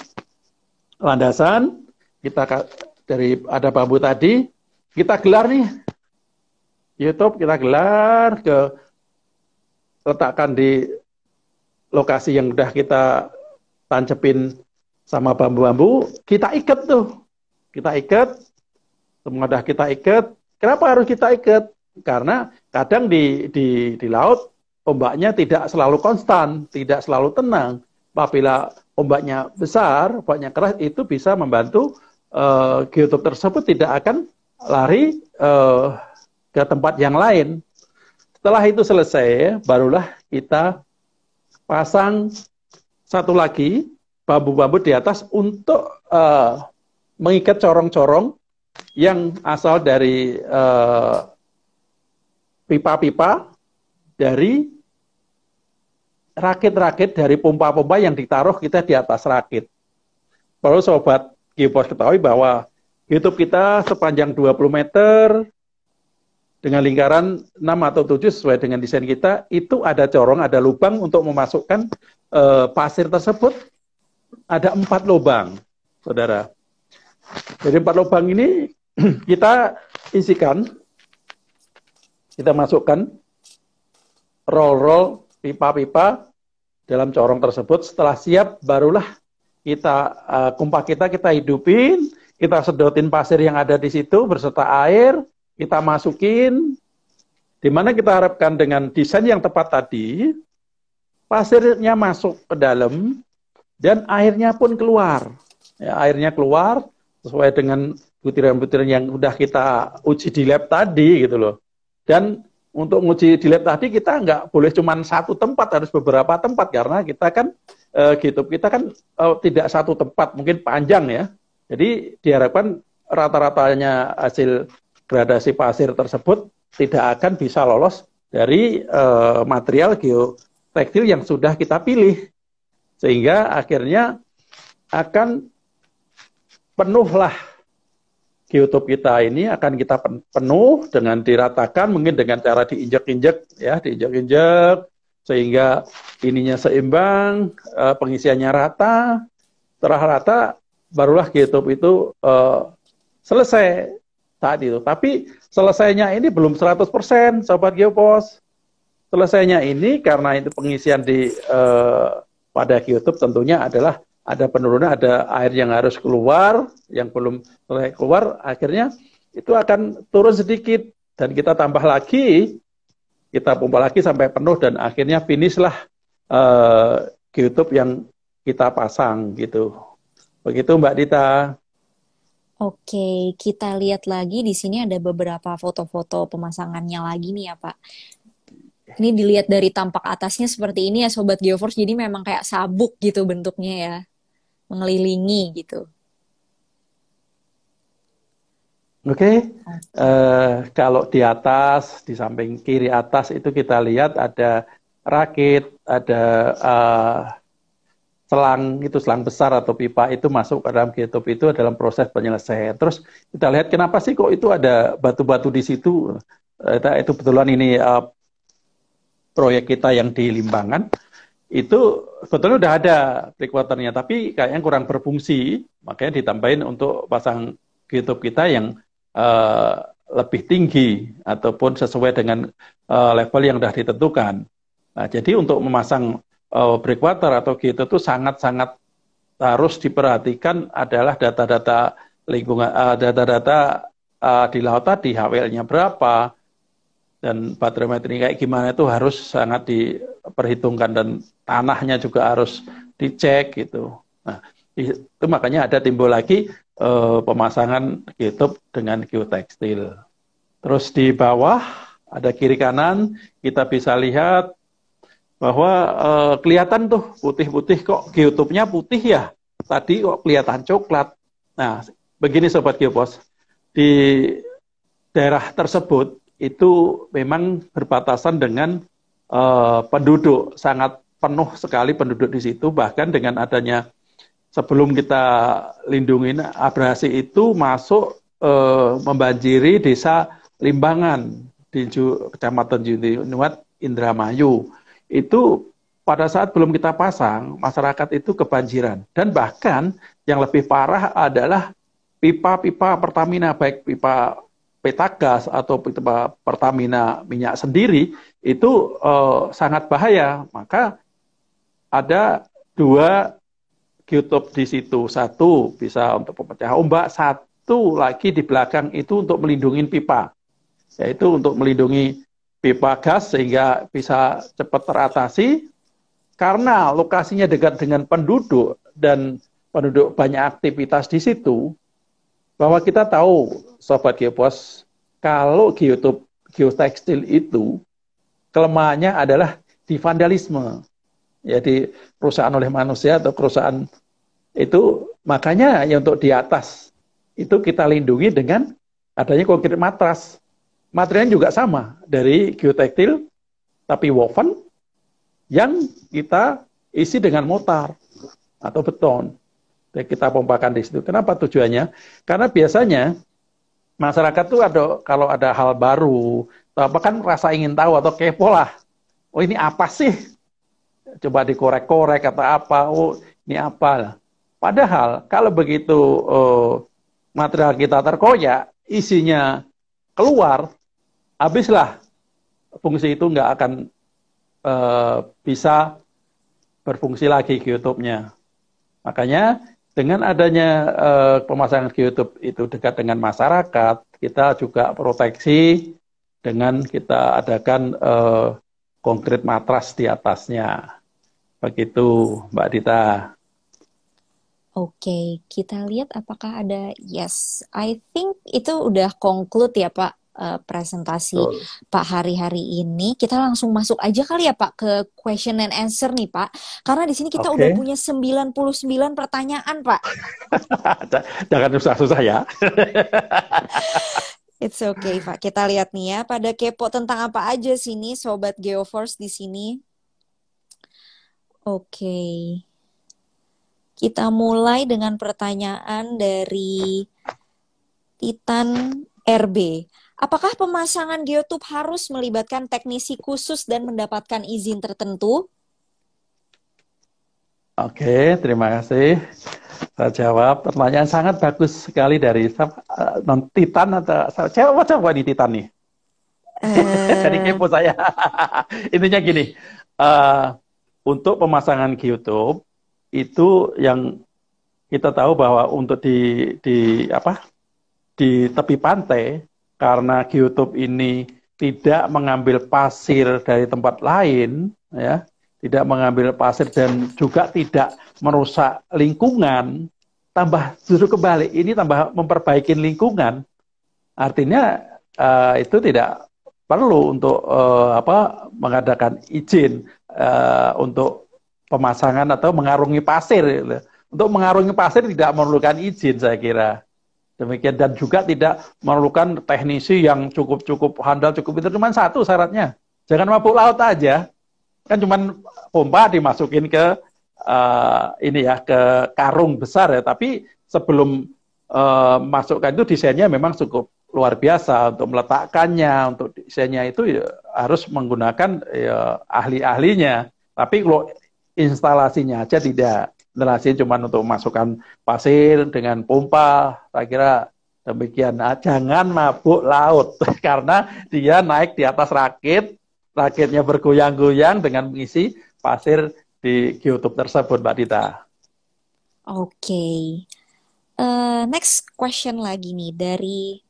landasan, kita dari ada bambu tadi, kita gelar nih YouTube, kita gelar ke letakkan di lokasi yang udah kita tancepin sama bambu-bambu, kita ikat tuh. Kita ikat, semua udah kita ikat. Kenapa harus kita ikat? Karena kadang di, di, di laut ombaknya tidak selalu konstan, tidak selalu tenang. Apabila ombaknya besar, ombaknya keras, itu bisa membantu uh, eh, geotop tersebut tidak akan lari uh, ke tempat yang lain. Setelah itu selesai, barulah kita pasang satu lagi bambu-bambu di atas untuk uh, mengikat corong-corong yang asal dari uh, pipa-pipa dari rakit-rakit dari pompa-pompa yang ditaruh kita di atas rakit. Perlu sobat Geopos ketahui bahwa YouTube kita sepanjang 20 meter dengan lingkaran 6 atau 7 sesuai dengan desain kita, itu ada corong, ada lubang untuk memasukkan e, pasir tersebut. Ada empat lubang, saudara. Jadi empat lubang ini kita isikan kita masukkan roll-roll pipa-pipa dalam corong tersebut. Setelah siap, barulah kita uh, kumpah kita kita hidupin, kita sedotin pasir yang ada di situ berserta air, kita masukin. Di mana kita harapkan dengan desain yang tepat tadi, pasirnya masuk ke dalam dan airnya pun keluar. Ya, airnya keluar sesuai dengan butiran-butiran yang udah kita uji di lab tadi gitu loh. Dan untuk nguji di lab tadi kita nggak boleh cuma satu tempat, harus beberapa tempat karena kita kan e, gitu, kita kan e, tidak satu tempat, mungkin panjang ya. Jadi diharapkan rata-ratanya hasil gradasi pasir tersebut tidak akan bisa lolos dari e, material geotekstil yang sudah kita pilih. Sehingga akhirnya akan penuhlah YouTube kita ini akan kita penuh dengan diratakan mungkin dengan cara diinjak-injak ya diinjak-injak sehingga ininya seimbang eh, pengisiannya rata terah rata barulah YouTube itu uh, selesai saat itu tapi selesainya ini belum 100% sobat Geopos selesainya ini karena itu pengisian di uh, pada YouTube tentunya adalah ada penurunan, ada air yang harus keluar, yang belum mulai keluar, akhirnya itu akan turun sedikit dan kita tambah lagi, kita pompa lagi sampai penuh dan akhirnya finishlah uh, eh, YouTube yang kita pasang gitu. Begitu Mbak Dita. Oke, kita lihat lagi di sini ada beberapa foto-foto pemasangannya lagi nih ya Pak. Ini dilihat dari tampak atasnya seperti ini ya Sobat Geoforce, jadi memang kayak sabuk gitu bentuknya ya mengelilingi gitu. Oke, okay. uh, eh, kalau di atas, di samping kiri atas itu kita lihat ada rakit, ada uh, selang itu selang besar atau pipa itu masuk ke dalam ketop itu dalam proses penyelesaian. Terus kita lihat kenapa sih kok itu ada batu-batu di situ? Eh, itu, itu betulan ini uh, proyek kita yang di Limbangan itu sebetulnya udah ada breakwaternya tapi kayaknya kurang berfungsi, makanya ditambahin untuk pasang gitu kita yang uh, lebih tinggi ataupun sesuai dengan uh, level yang sudah ditentukan. Nah, jadi untuk memasang uh, eh, breakwater atau gitu itu sangat-sangat harus diperhatikan adalah data-data lingkungan, data-data uh, di laut tadi HWL-nya berapa dan baterai metri kayak gimana itu harus sangat diperhitungkan dan tanahnya juga harus dicek gitu. Nah, itu makanya ada timbul lagi e, pemasangan YouTube dengan geotekstil. Terus di bawah ada kiri kanan kita bisa lihat bahwa e, kelihatan tuh putih-putih kok geotopnya putih ya. Tadi kok kelihatan coklat. Nah, begini sobat geopos. Di daerah tersebut itu memang berbatasan dengan e, penduduk sangat penuh sekali penduduk di situ bahkan dengan adanya sebelum kita lindungin abrasi itu masuk e, membanjiri desa Limbangan di Ju, Kecamatan Junuat Indramayu. Itu pada saat belum kita pasang, masyarakat itu kebanjiran. Dan bahkan yang lebih parah adalah pipa-pipa Pertamina, baik pipa petagas atau pipa Pertamina minyak sendiri, itu e, sangat bahaya. Maka ada dua YouTube di situ. Satu bisa untuk pemecah ombak, satu lagi di belakang itu untuk melindungi pipa. Yaitu untuk melindungi pipa gas sehingga bisa cepat teratasi. Karena lokasinya dekat dengan penduduk dan penduduk banyak aktivitas di situ, bahwa kita tahu, Sobat Geopos, kalau geotop geotekstil itu kelemahannya adalah di vandalisme ya di perusahaan oleh manusia atau perusahaan itu makanya ya untuk di atas itu kita lindungi dengan adanya konkret matras. Materialnya juga sama dari geotektil tapi woven yang kita isi dengan mutar atau beton. Dan kita pompakan di situ. Kenapa tujuannya? Karena biasanya masyarakat tuh ada kalau ada hal baru, atau apa kan rasa ingin tahu atau kepo lah. Oh ini apa sih? coba dikorek-korek kata apa, oh ini apa lah. Padahal kalau begitu eh, material kita terkoyak, isinya keluar, habislah fungsi itu nggak akan eh, bisa berfungsi lagi YouTube-nya. Makanya dengan adanya eh, pemasangan YouTube itu dekat dengan masyarakat, kita juga proteksi dengan kita adakan eh, konkret matras di atasnya. Begitu, Mbak Dita. Oke, okay, kita lihat apakah ada yes. I think itu udah conclude ya Pak eh, presentasi Betul. Pak hari-hari ini. Kita langsung masuk aja kali ya Pak ke question and answer nih Pak. Karena di sini kita okay. udah punya 99 pertanyaan Pak. Jangan susah-susah ya. It's okay Pak. Kita lihat nih ya pada kepo tentang apa aja sini sobat Geoforce di sini. Oke. Kita mulai dengan pertanyaan dari Titan RB. Apakah pemasangan geotub harus melibatkan teknisi khusus dan mendapatkan izin tertentu? Oke, terima kasih. Saya jawab pertanyaan sangat bagus sekali dari eh, non Titan atau siapa coba di Titan nih? Uh... Jadi kepo saya. Intinya gini, uh, untuk pemasangan YouTube itu yang kita tahu bahwa untuk di di apa di tepi pantai karena YouTube ini tidak mengambil pasir dari tempat lain ya tidak mengambil pasir dan juga tidak merusak lingkungan tambah justru kebalik ini tambah memperbaiki lingkungan artinya uh, itu tidak perlu untuk uh, apa mengadakan izin uh, untuk pemasangan atau mengarungi pasir. Gitu. Untuk mengarungi pasir tidak memerlukan izin saya kira. Demikian dan juga tidak memerlukan teknisi yang cukup-cukup handal cukup itu cuma satu syaratnya. Jangan mabuk laut aja. Kan cuma pompa dimasukin ke uh, ini ya ke karung besar ya, tapi sebelum uh, masukkan itu desainnya memang cukup luar biasa untuk meletakkannya, untuk desainnya itu ya, harus menggunakan ya, ahli-ahlinya. Tapi kalau instalasinya aja tidak. Instalasi cuma untuk masukkan pasir dengan pompa, saya kira demikian. Nah, jangan mabuk laut karena dia naik di atas rakit, rakitnya bergoyang-goyang dengan mengisi pasir di YouTube tersebut, Mbak Dita. Oke. Okay. Uh, eh, next question lagi nih dari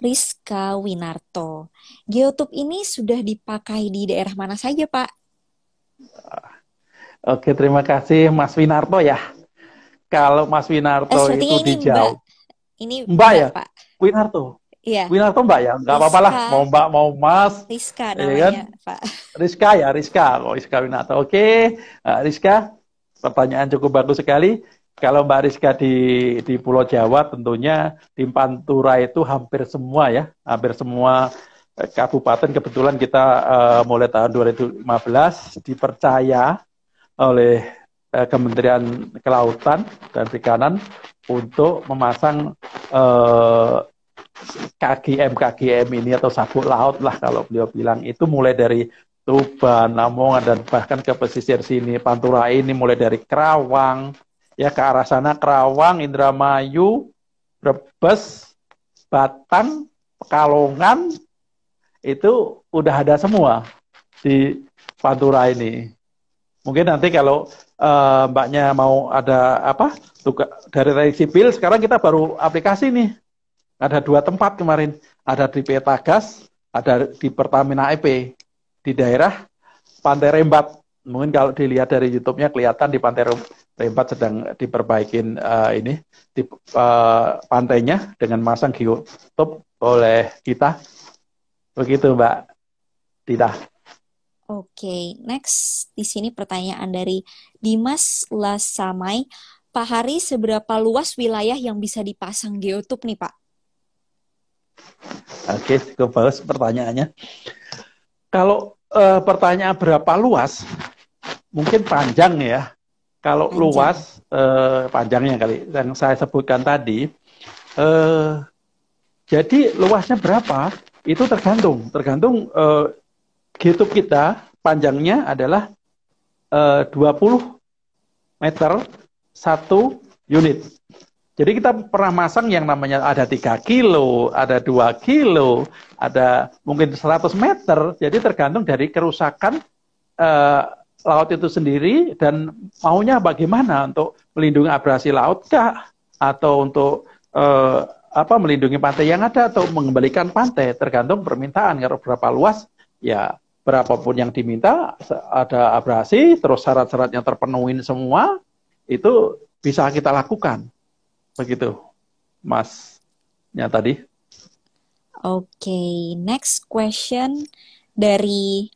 Rizka Winarto. Geotube ini sudah dipakai di daerah mana saja, Pak? Ah, oke, terima kasih Mas Winarto ya. Kalau Mas Winarto eh, itu di Jawa. Mbak. Ini Mbak, ya, Pak. Winarto. Iya. Winarto Mbak ya, nggak apa-apa lah. Mau Mbak, mau Mas. Rizka iya namanya, ya kan? Pak. Rizka ya, Rizka. Oh, Rizka Winarto. Oke, eh, Rizka, pertanyaan cukup bagus sekali. Kalau Mbak Rizka di di Pulau Jawa tentunya tim Pantura itu hampir semua ya, hampir semua eh, kabupaten kebetulan kita uh, mulai tahun 2015 dipercaya oleh uh, Kementerian Kelautan dan Perikanan untuk memasang uh, KGM KGM ini atau sabuk laut lah kalau beliau bilang itu mulai dari Tuban, Lamongan dan bahkan ke pesisir sini Pantura ini mulai dari Kerawang, ya ke arah sana Kerawang, Indramayu, Brebes, Batang, Pekalongan itu udah ada semua di Pantura ini. Mungkin nanti kalau uh, mbaknya mau ada apa tuka, dari dari sipil sekarang kita baru aplikasi nih. Ada dua tempat kemarin, ada di Petagas, ada di Pertamina EP di daerah Pantai Rembat. Mungkin kalau dilihat dari YouTube-nya kelihatan di Pantai Rembat t sedang diperbaikin uh, ini di uh, pantainya dengan masang geotop oleh kita. Begitu Mbak Tidak. Oke, okay, next di sini pertanyaan dari Dimas Lasamai. Pak Hari, seberapa luas wilayah yang bisa dipasang geotop nih Pak? Oke, okay, cukup bagus pertanyaannya. Kalau uh, pertanyaan berapa luas, mungkin panjang ya kalau Panjang. luas eh, panjangnya kali yang saya sebutkan tadi, eh, jadi luasnya berapa itu tergantung, tergantung eh, YouTube kita panjangnya adalah eh, 20 meter satu unit. Jadi kita pernah masang yang namanya ada 3 kilo, ada dua kilo, ada mungkin 100 meter. Jadi tergantung dari kerusakan eh, laut itu sendiri dan maunya bagaimana untuk melindungi abrasi laut kah atau untuk eh, apa melindungi pantai yang ada atau mengembalikan pantai tergantung permintaan kalau berapa luas ya berapapun yang diminta ada abrasi terus syarat-syaratnya terpenuhi semua itu bisa kita lakukan begitu masnya tadi Oke, okay, next question dari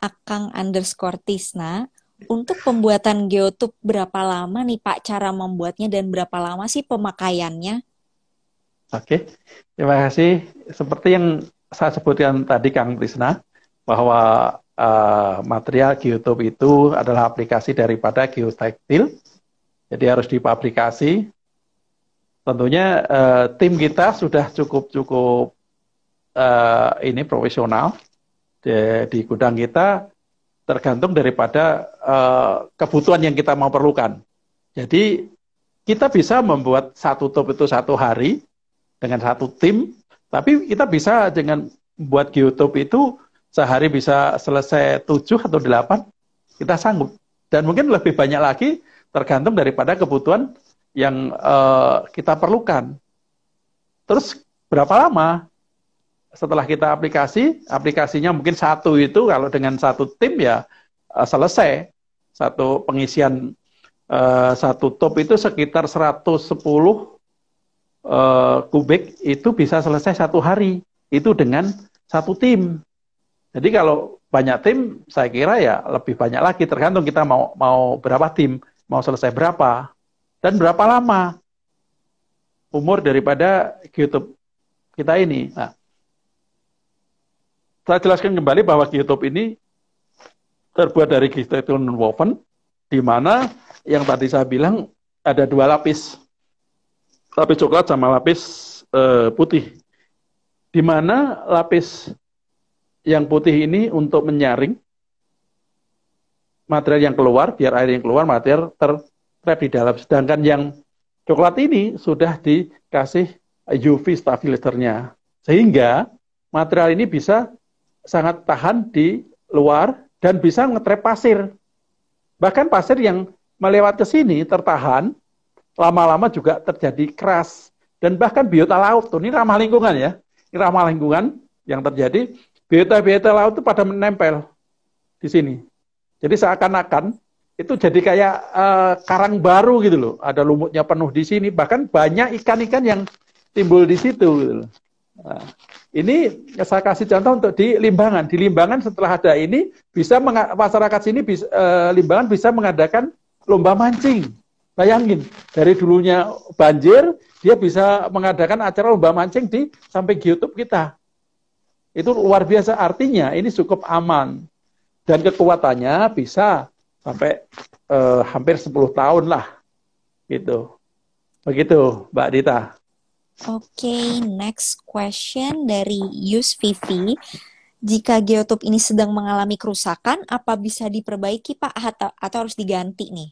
Akang underscore Tisna untuk pembuatan geotube berapa lama nih Pak cara membuatnya dan berapa lama sih pemakaiannya? Oke, terima kasih. Seperti yang saya sebutkan tadi Kang Tisna, bahwa uh, material geotub itu adalah aplikasi daripada geotextil. Jadi harus dipabrikasi. Tentunya uh, tim kita sudah cukup-cukup uh, ini profesional di, di gudang kita tergantung daripada uh, kebutuhan yang kita mau perlukan. Jadi kita bisa membuat satu top itu satu hari dengan satu tim, tapi kita bisa dengan buat geotop itu sehari bisa selesai tujuh atau delapan, kita sanggup. Dan mungkin lebih banyak lagi tergantung daripada kebutuhan yang uh, kita perlukan. Terus berapa lama? setelah kita aplikasi, aplikasinya mungkin satu itu kalau dengan satu tim ya eh, selesai. Satu pengisian eh, satu top itu sekitar 110 eh, kubik itu bisa selesai satu hari. Itu dengan satu tim. Jadi kalau banyak tim, saya kira ya lebih banyak lagi tergantung kita mau mau berapa tim, mau selesai berapa dan berapa lama umur daripada YouTube kita ini. Nah, saya jelaskan kembali bahwa geotop ini terbuat dari gestatoon woven, di mana yang tadi saya bilang ada dua lapis, lapis coklat sama lapis e, putih, di mana lapis yang putih ini untuk menyaring material yang keluar, biar air yang keluar material tertrap di dalam. Sedangkan yang coklat ini sudah dikasih UV stabilizernya, sehingga material ini bisa sangat tahan di luar dan bisa ngetrap pasir. Bahkan pasir yang melewat ke sini tertahan, lama-lama juga terjadi keras. Dan bahkan biota laut, tuh, ini ramah lingkungan ya. Ini ramah lingkungan yang terjadi, biota-biota laut itu pada menempel di sini. Jadi seakan-akan itu jadi kayak uh, karang baru gitu loh. Ada lumutnya penuh di sini, bahkan banyak ikan-ikan yang timbul di situ gitu loh. Nah, ini saya kasih contoh untuk di Limbangan. Di Limbangan setelah ada ini bisa masyarakat sini bisa, e, eh, Limbangan bisa mengadakan lomba mancing. Bayangin dari dulunya banjir dia bisa mengadakan acara lomba mancing di samping YouTube kita. Itu luar biasa artinya ini cukup aman dan kekuatannya bisa sampai e, hampir 10 tahun lah. Gitu. Begitu, Mbak Dita okay, next question dari Yus Vivi. Jika geotop ini sedang mengalami kerusakan, apa bisa diperbaiki Pak atau, atau harus diganti nih?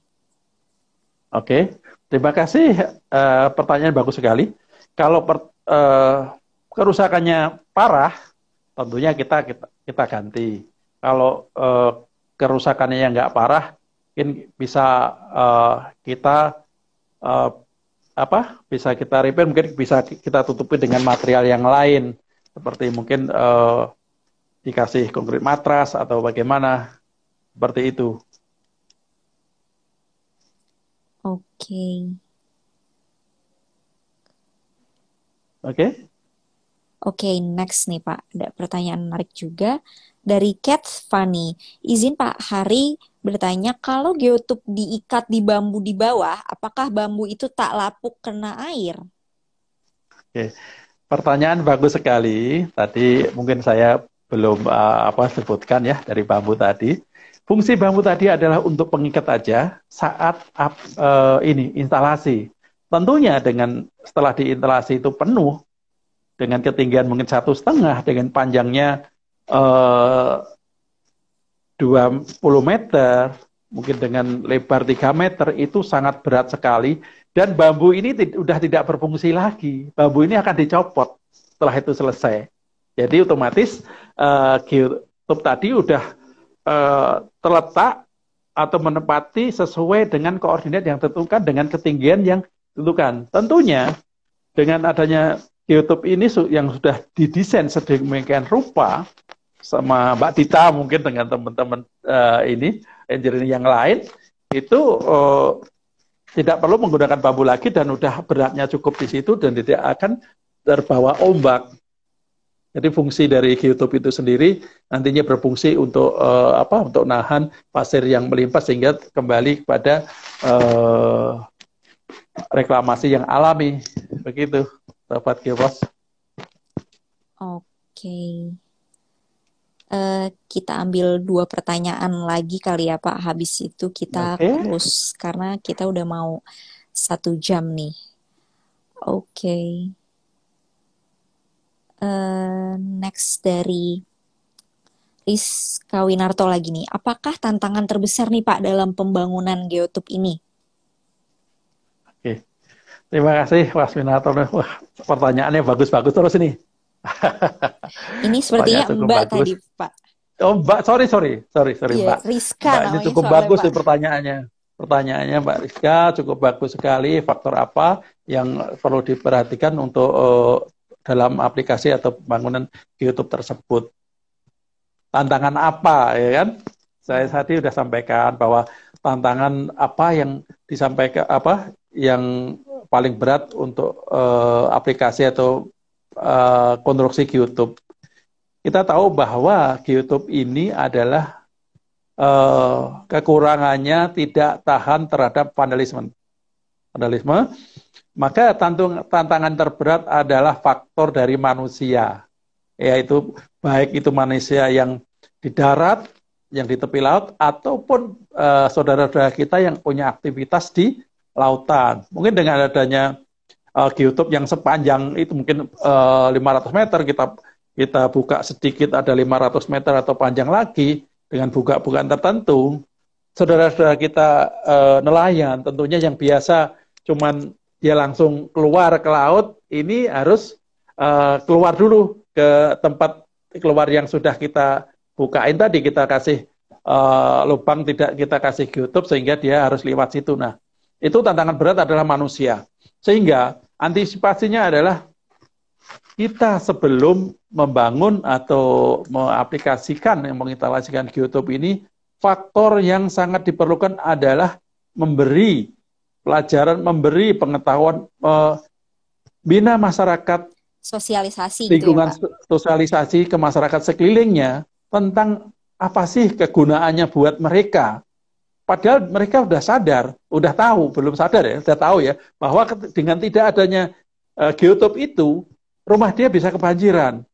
Oke, okay. terima kasih. Uh, pertanyaan bagus sekali. Kalau per, uh, kerusakannya parah, tentunya kita kita, kita ganti. Kalau uh, kerusakannya yang nggak parah, mungkin bisa uh, kita uh, apa bisa kita repair mungkin bisa kita tutupi dengan material yang lain seperti mungkin uh, dikasih konkret matras atau bagaimana seperti itu. Oke. Okay. Oke. Okay? Oke, okay, next nih Pak. Ada pertanyaan menarik juga dari Cat Fani. Izin Pak Hari bertanya, kalau geotub diikat di bambu di bawah, apakah bambu itu tak lapuk kena air? Oke, pertanyaan bagus sekali. Tadi mungkin saya belum uh, apa sebutkan ya dari bambu tadi. Fungsi bambu tadi adalah untuk pengikat aja saat up, uh, eh, ini instalasi. Tentunya dengan setelah diinstalasi itu penuh dengan ketinggian mungkin satu setengah dengan panjangnya uh, 20 meter, mungkin dengan lebar 3 meter, itu sangat berat sekali. Dan bambu ini sudah tidak berfungsi lagi. Bambu ini akan dicopot setelah itu selesai. Jadi otomatis uh, geotop tadi sudah uh, eh, terletak atau menempati sesuai dengan koordinat yang ditentukan dengan ketinggian yang ditentukan. Tentunya dengan adanya geotop ini yang sudah didesain sedemikian rupa, sama Mbak Tita mungkin dengan teman-teman uh, ini engineering yang lain itu uh, tidak perlu menggunakan bambu lagi dan udah beratnya cukup di situ dan tidak akan terbawa ombak. Jadi fungsi dari geotop itu sendiri nantinya berfungsi untuk uh, apa? Untuk nahan pasir yang melimpas sehingga kembali kepada uh, reklamasi yang alami. Begitu, Bapak Bos Oke. Okay uh, kita ambil dua pertanyaan lagi kali ya Pak. Habis itu kita okay. close karena kita udah mau satu jam nih. Oke. Okay. Uh, eh, next dari Riz Kawinarto lagi nih. Apakah tantangan terbesar nih Pak dalam pembangunan geotub ini? Oke. Terima kasih Mas Winarto. Wah, pertanyaannya bagus-bagus terus ini. ini sepertinya Mbak bagus. tadi Pak. Oh Mbak, sorry sorry sorry sorry yeah, Mbak. Rizka Mbak ini cukup bagus sih pertanyaannya. Pertanyaannya Mbak Rizka cukup bagus sekali. Faktor apa yang perlu diperhatikan untuk uh, dalam aplikasi atau pembangunan YouTube tersebut? Tantangan apa ya kan? Saya tadi sudah sampaikan bahwa tantangan apa yang disampaikan apa yang paling berat untuk uh, aplikasi atau Eh, konstruksi YouTube. Kita tahu bahwa YouTube ini adalah uh, kekurangannya tidak tahan terhadap vandalisme. Vandalisme, maka tantung, tantangan terberat adalah faktor dari manusia, yaitu baik itu manusia yang di darat, yang di tepi laut, ataupun eh, saudara-saudara uh, kita yang punya aktivitas di lautan. Mungkin dengan adanya uh, yang sepanjang itu mungkin uh, eh, 500 meter kita kita buka sedikit ada 500 meter atau panjang lagi dengan buka-bukaan tertentu saudara-saudara kita uh, nelayan tentunya yang biasa cuman dia langsung keluar ke laut ini harus uh, keluar dulu ke tempat keluar yang sudah kita bukain tadi kita kasih uh, lubang tidak kita kasih YouTube sehingga dia harus lewat situ nah itu tantangan berat adalah manusia sehingga Antisipasinya adalah kita sebelum membangun atau mengaplikasikan, yang menginstalasikan geotop ini, faktor yang sangat diperlukan adalah memberi pelajaran, memberi pengetahuan, bina masyarakat sosialisasi lingkungan gitu ya, sosialisasi ke masyarakat sekelilingnya tentang apa sih kegunaannya buat mereka Padahal mereka sudah sadar, sudah tahu, belum sadar ya, sudah tahu ya, bahwa dengan tidak adanya uh, geotop itu, rumah dia bisa kebanjiran,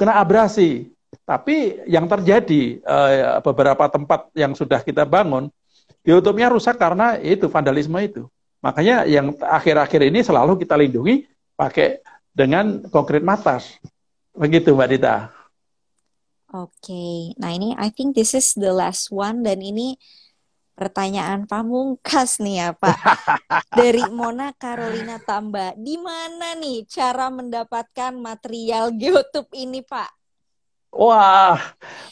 kena abrasi. Tapi yang terjadi uh, beberapa tempat yang sudah kita bangun, geotopnya rusak karena itu vandalisme itu. Makanya yang akhir-akhir ini selalu kita lindungi pakai dengan konkret matas. Begitu Mbak Dita. Oke, nah ini I think this is the last one dan ini pertanyaan pamungkas nih ya Pak. Dari Mona Carolina Tamba, di mana nih cara mendapatkan material YouTube ini Pak? Wah,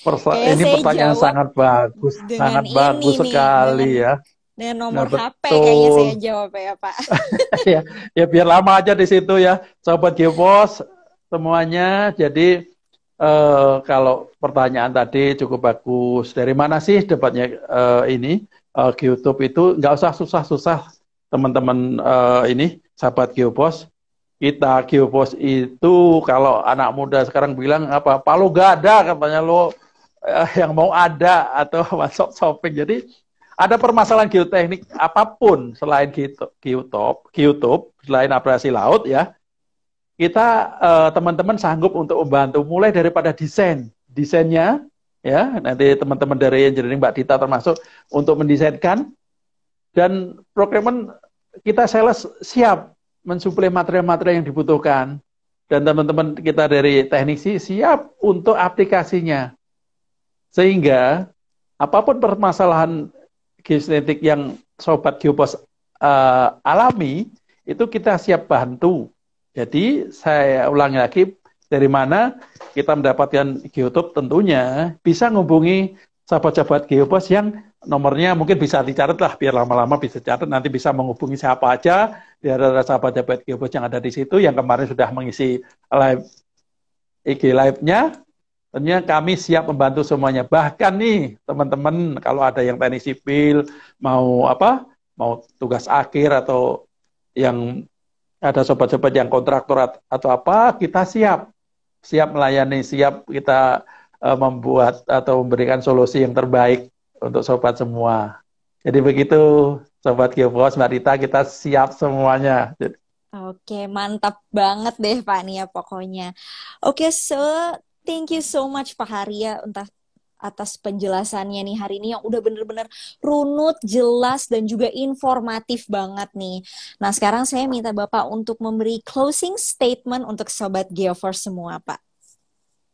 perso- ini pertanyaan sangat bagus, sangat bagus nih, sekali dengan, ya. Dengan nah, nomor nah, HP kayaknya saya jawab ya Pak. ya, ya biar lama aja di situ ya, sobat Geopos semuanya. Jadi Uh, kalau pertanyaan tadi cukup bagus. Dari mana sih debatnya uh, eh, ini uh, eh, YouTube itu? Nggak usah susah-susah teman-teman uh, ini sahabat Geopos. Kita Geopos itu kalau anak muda sekarang bilang apa? Palu gak ada katanya lo uh, yang mau ada atau masuk shopping. Jadi ada permasalahan geoteknik apapun selain YouTube, YouTube, selain operasi laut ya, kita eh, teman-teman sanggup untuk membantu mulai daripada desain desainnya ya nanti teman-teman dari engineering Mbak Dita termasuk untuk mendesainkan dan procurement kita sales siap mensuplai material-material yang dibutuhkan dan teman-teman kita dari teknisi siap untuk aplikasinya sehingga apapun permasalahan geosintetik yang sobat geopos uh, eh, alami itu kita siap bantu jadi saya ulangi lagi dari mana kita mendapatkan geotop tentunya bisa menghubungi sahabat-sahabat geopos yang nomornya mungkin bisa dicatat lah biar lama-lama bisa catat nanti bisa menghubungi siapa aja ada sahabat-sahabat geopos yang ada di situ yang kemarin sudah mengisi live IG live-nya tentunya kami siap membantu semuanya bahkan nih teman-teman kalau ada yang teknik sipil mau apa mau tugas akhir atau yang ada sobat-sobat yang kontraktor atau apa, kita siap. Siap melayani, siap kita uh, membuat atau memberikan solusi yang terbaik untuk sobat semua. Jadi begitu, sobat Geopos, Mbak Rita, kita siap semuanya. Oke, mantap banget deh Pak Nia pokoknya. Oke, so thank you so much Pak Haria untuk atas penjelasannya nih hari ini yang udah bener-bener runut, jelas, dan juga informatif banget nih. Nah, sekarang saya minta Bapak untuk memberi closing statement untuk Sobat Geoforce semua, Pak.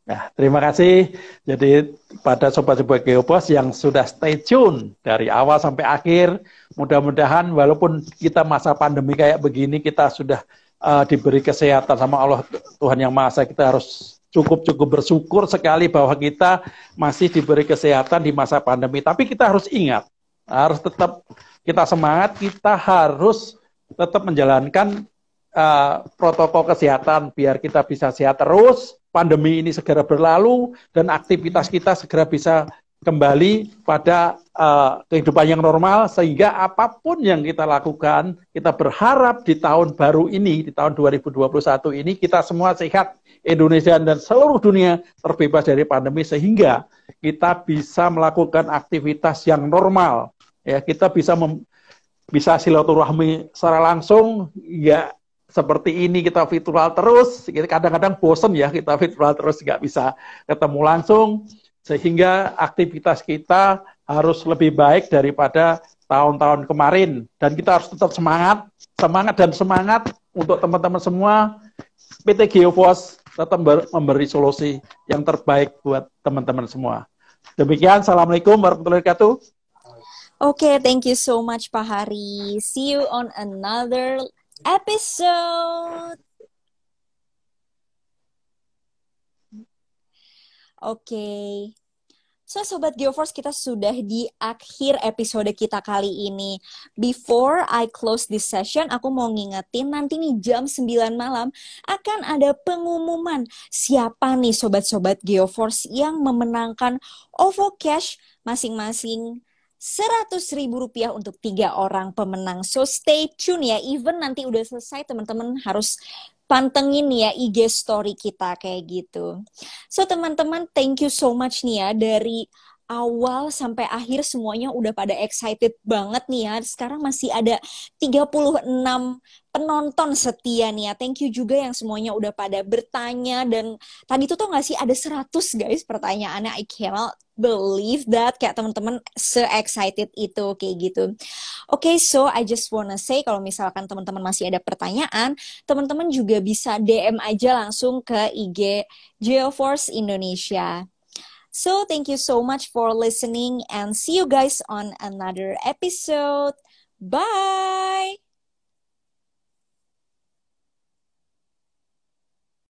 Nah, terima kasih. Jadi pada sobat-sobat Geopos yang sudah stay tune dari awal sampai akhir, mudah-mudahan walaupun kita masa pandemi kayak begini, kita sudah uh, diberi kesehatan sama Allah Tuhan yang Maha Esa, kita harus cukup-cukup bersyukur sekali bahwa kita masih diberi kesehatan di masa pandemi. Tapi kita harus ingat, harus tetap kita semangat, kita harus tetap menjalankan uh, protokol kesehatan biar kita bisa sehat terus, pandemi ini segera berlalu dan aktivitas kita segera bisa kembali pada uh, kehidupan yang normal sehingga apapun yang kita lakukan kita berharap di tahun baru ini di tahun 2021 ini kita semua sehat Indonesia dan seluruh dunia terbebas dari pandemi sehingga kita bisa melakukan aktivitas yang normal ya kita bisa mem bisa silaturahmi secara langsung ya seperti ini kita virtual terus kadang-kadang bosen ya kita virtual terus nggak bisa ketemu langsung sehingga aktivitas kita harus lebih baik daripada tahun-tahun kemarin dan kita harus tetap semangat semangat dan semangat untuk teman-teman semua PT Geofos tetap memberi solusi yang terbaik buat teman-teman semua. Demikian, Assalamualaikum warahmatullahi wabarakatuh. Oke, okay, thank you so much Pak Hari. See you on another episode. Oke. Okay. So, Sobat Geoforce, kita sudah di akhir episode kita kali ini. Before I close this session, aku mau ngingetin nanti nih jam 9 malam akan ada pengumuman siapa nih Sobat-Sobat Geoforce yang memenangkan OVO Cash masing-masing seratus ribu rupiah untuk tiga orang pemenang. So stay tune ya, even nanti udah selesai teman-teman harus pantengin ya IG story kita kayak gitu. So teman-teman, thank you so much nih ya dari awal sampai akhir semuanya udah pada excited banget nih ya. Sekarang masih ada 36 penonton setia nih ya. Thank you juga yang semuanya udah pada bertanya dan tadi tuh tau gak sih ada 100 guys pertanyaannya I cannot believe that kayak teman-teman se excited itu kayak gitu. Oke, okay, so I just wanna say kalau misalkan teman-teman masih ada pertanyaan, teman-teman juga bisa DM aja langsung ke IG Geoforce Indonesia. So thank you so much for listening and see you guys on another episode. Bye.